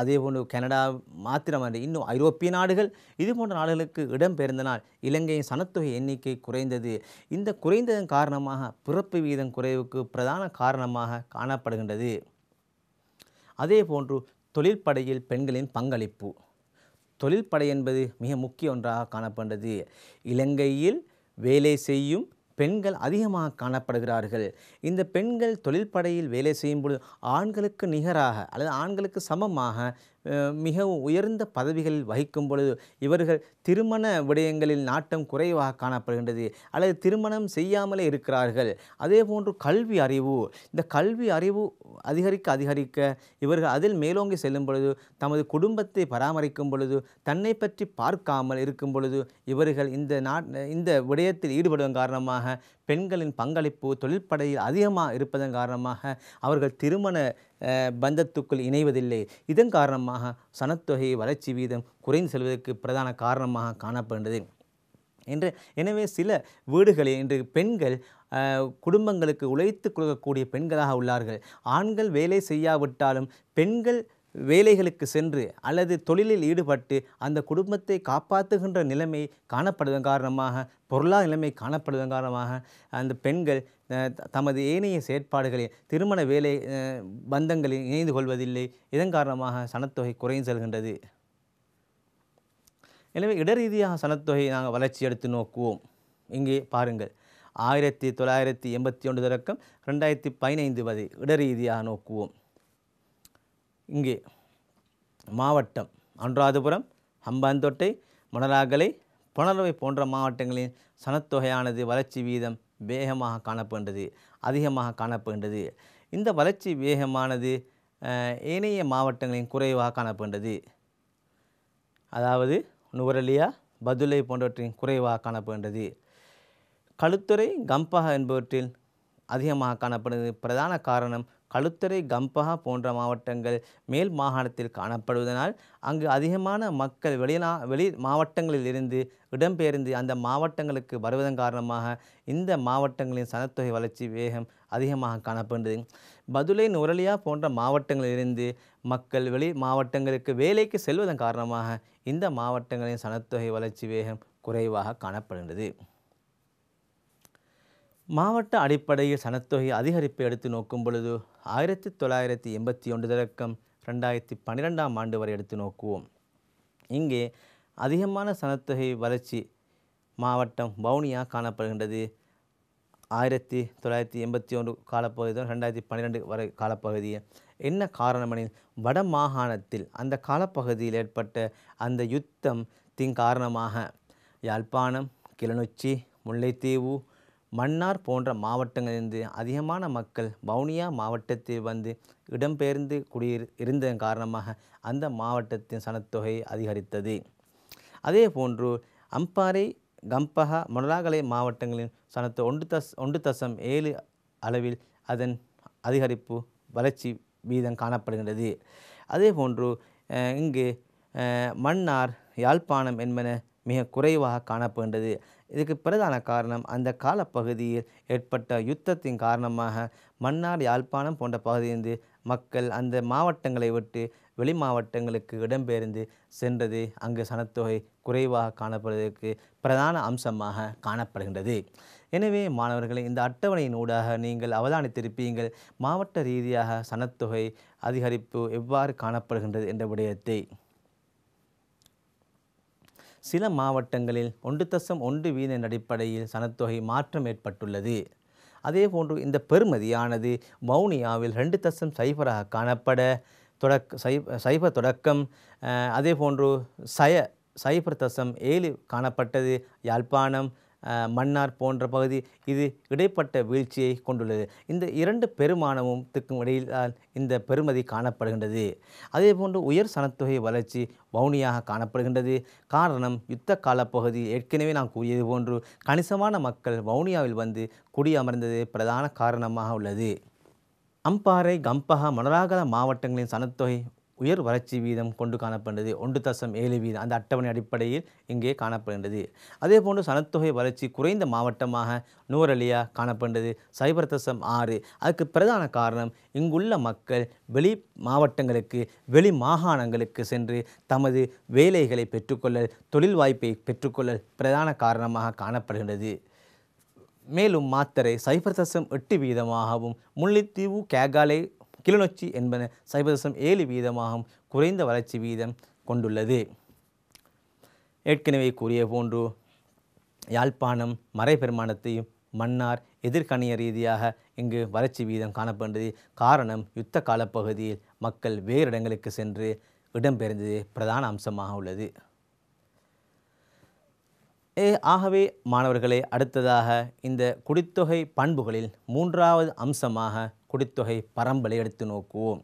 அதே போன்று கனடா மாத்திரமன்றி இன்னும் ஐரோப்பிய நாடுகள் இது போன்ற நாடுகளுக்கு இடம்பெயர்ந்தனால் இலங்கையின் சனத்தொகை எண்ணிக்கை குறைந்தது இந்த குறைந்ததன் காரணமாக பிறப்பு வீதம் குறைவுக்கு பிரதான காரணமாக காணப்படுகின்றது அதே போன்று தொழிற்படையில் பெண்களின் பங்களிப்பு தொழிற்படை என்பது மிக முக்கிய ஒன்றாக காணப்படுகிறது இலங்கையில் வேலை செய்யும் பெண்கள் அதிகமாக காணப்படுகிறார்கள் இந்த பெண்கள் தொழிற்படையில் வேலை செய்யும் பொழுது ஆண்களுக்கு நிகராக அல்லது ஆண்களுக்கு சமமாக மிகவும் உயர்ந்த பதவிகளில் வகிக்கும் பொழுது இவர்கள் திருமண விடயங்களில் நாட்டம் குறைவாக காணப்படுகின்றது அல்லது திருமணம் செய்யாமலே இருக்கிறார்கள் அதே போன்று கல்வி அறிவு இந்த கல்வி அறிவு அதிகரிக்க அதிகரிக்க இவர்கள் அதில் மேலோங்கி செல்லும் பொழுது தமது குடும்பத்தை பராமரிக்கும் பொழுது தன்னை பற்றி பார்க்காமல் இருக்கும் பொழுது இவர்கள் இந்த நாட் இந்த விடயத்தில் ஈடுபடுவதன் காரணமாக பெண்களின் பங்களிப்பு தொழிற்படையில் அதிகமாக இருப்பதன் காரணமாக அவர்கள் திருமண பந்தத்துக்குள் இணைவதில்லை இதன் காரணமாக சனத்தொகை வளர்ச்சி வீதம் குறைந்து செல்வதற்கு பிரதான காரணமாக காணப்படுகிறது என்று எனவே சில வீடுகளில் இன்று பெண்கள் குடும்பங்களுக்கு உழைத்து கொடுக்கக்கூடிய பெண்களாக உள்ளார்கள் ஆண்கள் வேலை செய்யாவிட்டாலும் பெண்கள் வேலைகளுக்கு சென்று அல்லது தொழிலில் ஈடுபட்டு அந்த குடும்பத்தை காப்பாற்றுகின்ற நிலைமை காணப்படுவதன் காரணமாக பொருளாதார நிலைமை காணப்படுவதன் காரணமாக அந்த பெண்கள் தமது ஏனைய செயற்பாடுகளில் திருமண வேலை பந்தங்களில் இணைந்து கொள்வதில்லை இதன் காரணமாக சனத்தொகை குறைந்து செல்கின்றது எனவே இடரீதியாக சனத்தொகை நாங்கள் வளர்ச்சி எடுத்து நோக்குவோம் இங்கே பாருங்கள் ஆயிரத்தி தொள்ளாயிரத்தி எண்பத்தி ஒன்று தொடக்கம் ரெண்டாயிரத்தி பதினைந்து வரை இடரீதியாக நோக்குவோம் இங்கே மாவட்டம் அன்றாதபுரம் ஹம்பாந்தோட்டை மணலாகலை புனரவை போன்ற மாவட்டங்களின் சனத்தொகையானது வளர்ச்சி வீதம் வேகமாக காணப்படுகின்றது அதிகமாக காணப்படுகின்றது இந்த வளர்ச்சி வேகமானது ஏனைய மாவட்டங்களின் குறைவாக காணப்படுகின்றது அதாவது நுவரலியா பதுளை போன்றவற்றின் குறைவாக காணப்படுகின்றது களுத்துறை கம்பா என்பவற்றில் அதிகமாக காணப்படுகிறது பிரதான காரணம் களுத்தரை கம்பஹா போன்ற மாவட்டங்கள் மேல் மாகாணத்தில் காணப்படுவதனால் அங்கு அதிகமான மக்கள் வெளிநா வெளி மாவட்டங்களில் இருந்து இடம்பெயர்ந்து அந்த மாவட்டங்களுக்கு வருவதன் காரணமாக இந்த மாவட்டங்களின் சனத்தொகை வளர்ச்சி வேகம் அதிகமாக காணப்படுகிறது பதுளை நுரலியா போன்ற மாவட்டங்களிலிருந்து மக்கள் வெளி மாவட்டங்களுக்கு வேலைக்கு செல்வதன் காரணமாக இந்த மாவட்டங்களின் சனத்தொகை வளர்ச்சி வேகம் குறைவாக காணப்படுகிறது மாவட்ட அடிப்படையில் சனத்தொகை அதிகரிப்பை எடுத்து நோக்கும் பொழுது ஆயிரத்தி தொள்ளாயிரத்தி எண்பத்தி ஒன்று தொடக்கம் ரெண்டாயிரத்தி பன்னிரெண்டாம் ஆண்டு வரை எடுத்து நோக்குவோம் இங்கே அதிகமான சனத்தொகை வளர்ச்சி மாவட்டம் வவுனியா காணப்படுகின்றது ஆயிரத்தி தொள்ளாயிரத்தி எண்பத்தி ஒன்று காலப்பகுதி ரெண்டாயிரத்தி பன்னிரெண்டு வரை காலப்பகுதி என்ன காரணமெனில் வட மாகாணத்தில் அந்த காலப்பகுதியில் ஏற்பட்ட அந்த யுத்தம் தின் காரணமாக யாழ்ப்பாணம் கிளநொச்சி முல்லைத்தீவு மன்னார் போன்ற மாவட்டங்களிலிருந்து அதிகமான மக்கள் வவுனியா மாவட்டத்தில் வந்து இடம்பெயர்ந்து குடியிரு இருந்ததன் காரணமாக அந்த மாவட்டத்தின் சனத்தொகை அதிகரித்தது அதே போன்று அம்பாறை கம்பஹா மொனலாகலை மாவட்டங்களின் சனத்து ஒன்று தஸ் ஒன்று தசம் ஏழு அளவில் அதன் அதிகரிப்பு வளர்ச்சி வீதம் காணப்படுகின்றது அதே போன்று இங்கு மன்னார் யாழ்ப்பாணம் என்பன மிக குறைவாக காணப்படுகின்றது இதுக்கு பிரதான காரணம் அந்த காலப்பகுதியில் ஏற்பட்ட யுத்தத்தின் காரணமாக மன்னார் யாழ்ப்பாணம் போன்ற பகுதியிலிருந்து மக்கள் அந்த மாவட்டங்களை விட்டு வெளி மாவட்டங்களுக்கு இடம்பெயர்ந்து சென்றது அங்கு சனத்தொகை குறைவாக காணப்படுவதற்கு பிரதான அம்சமாக காணப்படுகின்றது எனவே மாணவர்களை இந்த அட்டவணையின் ஊடாக நீங்கள் அவதானித்திருப்பீங்கள் மாவட்ட ரீதியாக சனத்தொகை அதிகரிப்பு எவ்வாறு காணப்படுகின்றது என்ற விடயத்தை சில மாவட்டங்களில் ஒன்று தசம் ஒன்று வீதம் அடிப்படையில் சனத்தொகை மாற்றம் ஏற்பட்டுள்ளது அதேபோன்று இந்த பெருமதியானது வவுனியாவில் ரெண்டு தசம் சைபராக காணப்பட தொடக் சைபர் தொடக்கம் அதேபோன்று சய சைபர் தசம் ஏழு காணப்பட்டது யாழ்ப்பாணம் மன்னார் போன்ற பகுதி இது இடைப்பட்ட வீழ்ச்சியை கொண்டுள்ளது இந்த இரண்டு பெருமானமும் திக்கும் இடையில் இந்த பெருமதி காணப்படுகின்றது அதேபோன்று உயர் சனத்தொகை வளர்ச்சி வவுனியாக காணப்படுகின்றது காரணம் யுத்த கால பகுதி ஏற்கனவே நான் கூறியது போன்று கணிசமான மக்கள் வவுனியாவில் வந்து குடியமர்ந்தது பிரதான காரணமாக உள்ளது அம்பாறை கம்பஹா மணராகல மாவட்டங்களின் சனத்தொகை உயர் வளர்ச்சி வீதம் கொண்டு காணப்படுகிறது ஒன்று தசம் ஏழு வீதம் அந்த அட்டவணை அடிப்படையில் இங்கே காணப்படுகின்றது அதே போன்று சனத்தொகை வளர்ச்சி குறைந்த மாவட்டமாக நூரலியா காணப்படுகிறது சைபர் தசம் ஆறு அதுக்கு பிரதான காரணம் இங்குள்ள மக்கள் வெளி மாவட்டங்களுக்கு வெளி மாகாணங்களுக்கு சென்று தமது வேலைகளை பெற்றுக்கொள்ளல் தொழில் வாய்ப்பை பெற்றுக்கொள்ளல் பிரதான காரணமாக காணப்படுகின்றது மேலும் மாத்தரை சைபர் தசம் எட்டு வீதமாகவும் முல்லைத்தீவு கேகாலை கிளிநொச்சி என்பன சைபர் தசம் ஏழு வீதமாகும் குறைந்த வளர்ச்சி வீதம் கொண்டுள்ளது ஏற்கனவே கூறிய போன்று யாழ்ப்பாணம் மறைபெருமானத்தையும் மன்னார் எதிர்கணிய ரீதியாக இங்கு வறட்சி வீதம் காணப்படுகிறது காரணம் யுத்த காலப்பகுதியில் மக்கள் வேறு இடங்களுக்கு சென்று இடம்பெயர்ந்தது பிரதான அம்சமாக உள்ளது ஏ ஆகவே மாணவர்களை அடுத்ததாக இந்த குடித்தொகை பண்புகளில் மூன்றாவது அம்சமாக குடித்தொகை பரம்பலை எடுத்து நோக்குவோம்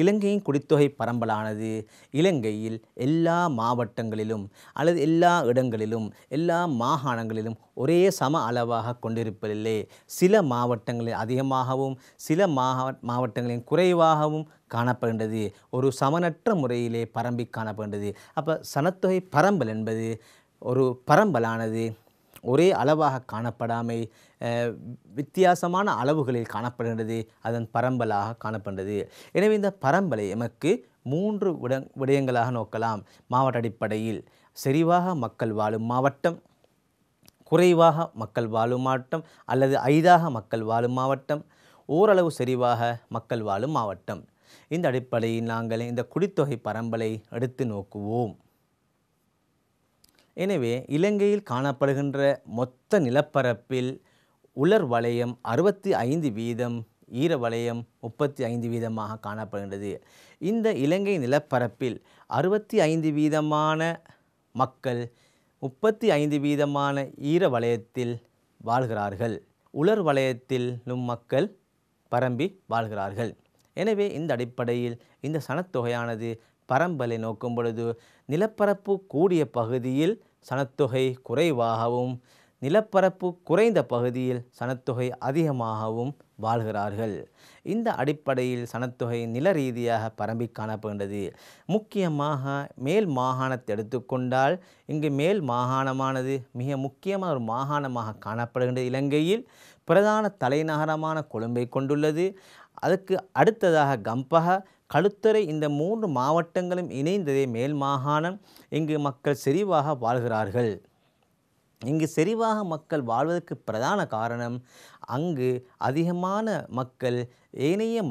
இலங்கையின் குடித்தொகை பரம்பலானது இலங்கையில் எல்லா மாவட்டங்களிலும் அல்லது எல்லா இடங்களிலும் எல்லா மாகாணங்களிலும் ஒரே சம அளவாக கொண்டிருப்பதில்லை சில மாவட்டங்களில் அதிகமாகவும் சில மாவட்டங்களில் குறைவாகவும் காணப்படுகின்றது ஒரு சமனற்ற முறையிலே பரம்பி காணப்படுகின்றது அப்போ சனத்தொகை பரம்பல் என்பது ஒரு பரம்பலானது ஒரே அளவாக காணப்படாமை வித்தியாசமான அளவுகளில் காணப்படுகின்றது அதன் பரம்பலாக காணப்படுகிறது எனவே இந்த பரம்பலை எமக்கு மூன்று விட விடயங்களாக நோக்கலாம் மாவட்ட அடிப்படையில் செறிவாக மக்கள் வாழும் மாவட்டம் குறைவாக மக்கள் வாழும் மாவட்டம் அல்லது ஐதாக மக்கள் வாழும் மாவட்டம் ஓரளவு செறிவாக மக்கள் வாழும் மாவட்டம் இந்த அடிப்படையில் நாங்கள் இந்த குடித்தொகை பரம்பலை எடுத்து நோக்குவோம் எனவே இலங்கையில் காணப்படுகின்ற மொத்த நிலப்பரப்பில் உலர் வளையம் அறுபத்தி ஐந்து வீதம் ஈர வளையம் முப்பத்தி ஐந்து வீதமாக காணப்படுகின்றது இந்த இலங்கை நிலப்பரப்பில் அறுபத்தி ஐந்து வீதமான மக்கள் முப்பத்தி ஐந்து வீதமான ஈர வளையத்தில் வாழ்கிறார்கள் உலர் வளையத்திலும் மக்கள் பரம்பி வாழ்கிறார்கள் எனவே இந்த அடிப்படையில் இந்த சனத்தொகையானது பரம்பலை நோக்கும் பொழுது நிலப்பரப்பு கூடிய பகுதியில் சனத்தொகை குறைவாகவும் நிலப்பரப்பு குறைந்த பகுதியில் சனத்தொகை அதிகமாகவும் வாழ்கிறார்கள் இந்த அடிப்படையில் சனத்தொகை நில ரீதியாக பரம்பி காணப்படுகின்றது முக்கியமாக மேல் மாகாணத்தை எடுத்துக்கொண்டால் இங்கு மேல் மாகாணமானது மிக முக்கியமான ஒரு மாகாணமாக காணப்படுகின்றது இலங்கையில் பிரதான தலைநகரமான கொழும்பை கொண்டுள்ளது அதற்கு அடுத்ததாக கம்பக கழுத்தறை இந்த மூன்று மாவட்டங்களும் இணைந்ததே மேல் மாகாணம் இங்கு மக்கள் செறிவாக வாழ்கிறார்கள் இங்கு செறிவாக மக்கள் வாழ்வதற்கு பிரதான காரணம் அங்கு அதிகமான மக்கள் ஏனைய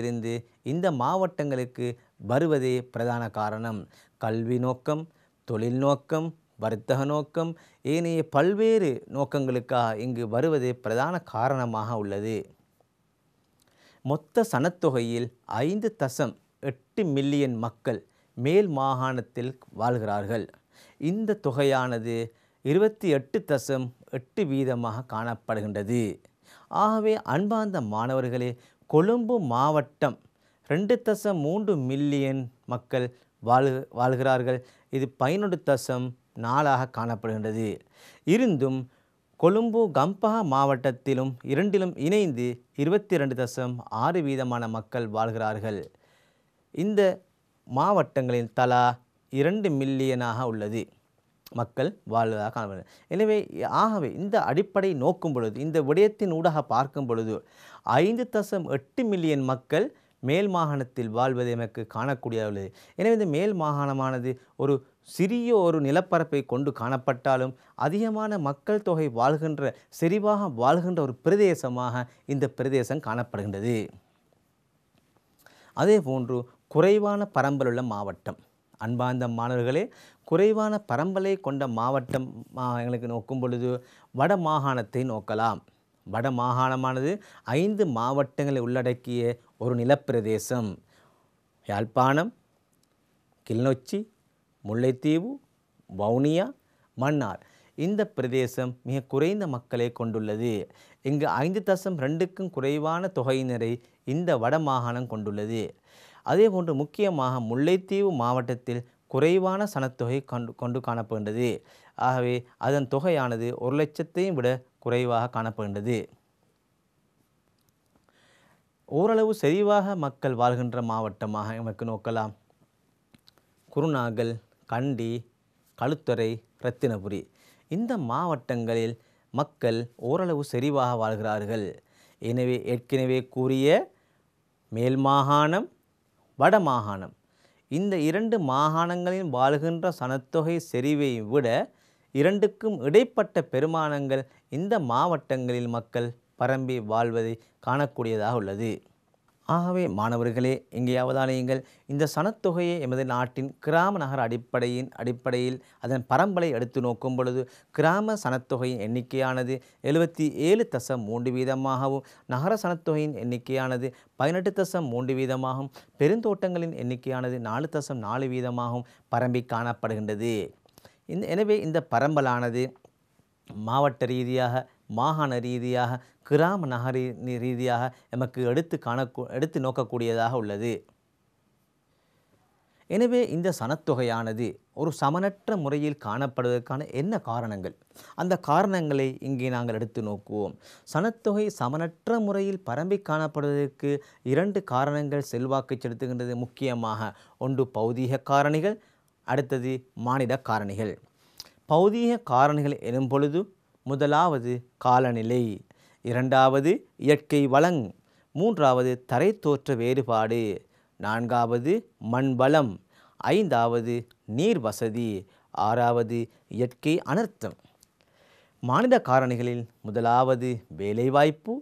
இருந்து இந்த மாவட்டங்களுக்கு வருவதே பிரதான காரணம் கல்வி நோக்கம் தொழில் நோக்கம் வர்த்தக நோக்கம் ஏனைய பல்வேறு நோக்கங்களுக்காக இங்கு வருவது பிரதான காரணமாக உள்ளது மொத்த சனத்தொகையில் ஐந்து தசம் எட்டு மில்லியன் மக்கள் மேல் மாகாணத்தில் வாழ்கிறார்கள் இந்த தொகையானது இருபத்தி எட்டு தசம் எட்டு வீதமாக காணப்படுகின்றது ஆகவே அன்பார்ந்த மாணவர்களே கொழும்பு மாவட்டம் ரெண்டு தசம் மூன்று மில்லியன் மக்கள் வாழ் வாழ்கிறார்கள் இது பதினொன்று தசம் நாளாக காணப்படுகின்றது இருந்தும் கொழும்பு கம்பஹா மாவட்டத்திலும் இரண்டிலும் இணைந்து இருபத்தி ரெண்டு தசம் ஆறு வீதமான மக்கள் வாழ்கிறார்கள் இந்த மாவட்டங்களின் தலா இரண்டு மில்லியனாக உள்ளது மக்கள் வாழ்வதாக காணப்படுகிறது எனவே ஆகவே இந்த அடிப்படை நோக்கும் பொழுது இந்த விடயத்தின் ஊடாக பார்க்கும் பொழுது ஐந்து தசம் எட்டு மில்லியன் மக்கள் மேல் மாகாணத்தில் வாழ்வது எமக்கு காணக்கூடிய உள்ளது எனவே இந்த மேல் மாகாணமானது ஒரு சிறிய ஒரு நிலப்பரப்பை கொண்டு காணப்பட்டாலும் அதிகமான மக்கள் தொகை வாழ்கின்ற செறிவாக வாழ்கின்ற ஒரு பிரதேசமாக இந்த பிரதேசம் காணப்படுகின்றது அதே போன்று குறைவான பரம்பலுள்ள மாவட்டம் அன்பார்ந்த மாணவர்களே குறைவான பரம்பலை கொண்ட மாவட்டம் எங்களுக்கு நோக்கும் பொழுது வட மாகாணத்தை நோக்கலாம் வட மாகாணமானது ஐந்து மாவட்டங்களை உள்ளடக்கிய ஒரு நிலப்பிரதேசம் யாழ்ப்பாணம் கிளிநொச்சி முல்லைத்தீவு வவுனியா மன்னார் இந்த பிரதேசம் மிக குறைந்த மக்களை கொண்டுள்ளது இங்கு ஐந்து தசம் ரெண்டுக்கும் குறைவான தொகையினரை இந்த வட மாகாணம் கொண்டுள்ளது அதேபோன்று முக்கியமாக முல்லைத்தீவு மாவட்டத்தில் குறைவான சனத்தொகை கண்டு கொண்டு காணப்படுகின்றது ஆகவே அதன் தொகையானது ஒரு லட்சத்தையும் விட குறைவாக காணப்படுகின்றது ஓரளவு செறிவாக மக்கள் வாழ்கின்ற மாவட்டமாக நமக்கு நோக்கலாம் குருநாகல் கண்டி களுத்துறை ரத்தினபுரி இந்த மாவட்டங்களில் மக்கள் ஓரளவு செறிவாக வாழ்கிறார்கள் எனவே ஏற்கனவே கூறிய மேல் மாகாணம் வட மாகாணம் இந்த இரண்டு மாகாணங்களின் வாழ்கின்ற சனத்தொகை செறிவை விட இரண்டுக்கும் இடைப்பட்ட பெருமானங்கள் இந்த மாவட்டங்களில் மக்கள் பரம்பி வாழ்வதை காணக்கூடியதாக உள்ளது ஆகவே மாணவர்களே எங்கேயாவது அலையுங்கள் இந்த சனத்தொகையை எமது நாட்டின் கிராம நகர அடிப்படையின் அடிப்படையில் அதன் பரம்பலை எடுத்து நோக்கும் பொழுது கிராம சனத்தொகையின் எண்ணிக்கையானது எழுபத்தி ஏழு தசம் மூன்று வீதமாகவும் நகர சனத்தொகையின் எண்ணிக்கையானது பதினெட்டு தசம் மூன்று வீதமாகவும் பெருந்தோட்டங்களின் எண்ணிக்கையானது நாலு தசம் நாலு வீதமாகவும் பரம்பி காணப்படுகின்றது இந்த எனவே இந்த பரம்பலானது மாவட்ட ரீதியாக மாகாண ரீதியாக கிராம நகரி ரீதியாக எமக்கு எடுத்து காணக்கூ எடுத்து நோக்கக்கூடியதாக உள்ளது எனவே இந்த சனத்தொகையானது ஒரு சமனற்ற முறையில் காணப்படுவதற்கான என்ன காரணங்கள் அந்த காரணங்களை இங்கே நாங்கள் எடுத்து நோக்குவோம் சனத்தொகை சமனற்ற முறையில் பரம்பி காணப்படுவதற்கு இரண்டு காரணங்கள் செல்வாக்கு செலுத்துகின்றது முக்கியமாக ஒன்று பௌதீக காரணிகள் அடுத்தது மாநில காரணிகள் பௌதீக காரணிகள் எனும் பொழுது முதலாவது காலநிலை இரண்டாவது இயற்கை வளங் மூன்றாவது தரைத்தோற்ற வேறுபாடு நான்காவது மண் வளம் ஐந்தாவது நீர் வசதி ஆறாவது இயற்கை அனர்த்தம் மாநில காரணிகளில் முதலாவது வேலைவாய்ப்பு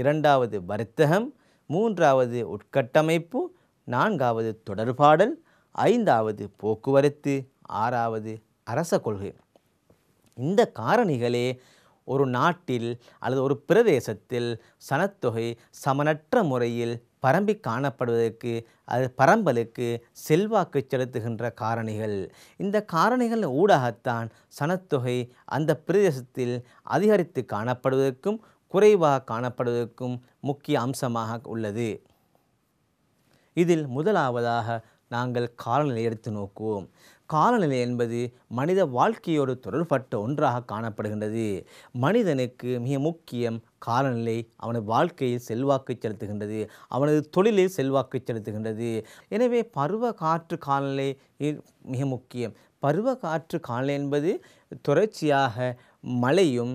இரண்டாவது வர்த்தகம் மூன்றாவது உட்கட்டமைப்பு நான்காவது தொடர்பாடல் ஐந்தாவது போக்குவரத்து ஆறாவது அரச கொள்கை இந்த காரணிகளே ஒரு நாட்டில் அல்லது ஒரு பிரதேசத்தில் சனத்தொகை சமனற்ற முறையில் பரம்பி காணப்படுவதற்கு அது பரம்பலுக்கு செல்வாக்கு செலுத்துகின்ற காரணிகள் இந்த காரணிகள் ஊடாகத்தான் சனத்தொகை அந்த பிரதேசத்தில் அதிகரித்து காணப்படுவதற்கும் குறைவாக காணப்படுவதற்கும் முக்கிய அம்சமாக உள்ளது இதில் முதலாவதாக நாங்கள் காலநிலை எடுத்து நோக்குவோம் காலநிலை என்பது மனித வாழ்க்கையோடு தொடர்பட்ட ஒன்றாக காணப்படுகின்றது மனிதனுக்கு மிக முக்கியம் காலநிலை அவனது வாழ்க்கையில் செல்வாக்கு செலுத்துகின்றது அவனது தொழிலில் செல்வாக்கு செலுத்துகின்றது எனவே பருவ காற்று காலநிலை மிக முக்கியம் பருவ காற்று காலநிலை என்பது தொடர்ச்சியாக மழையும்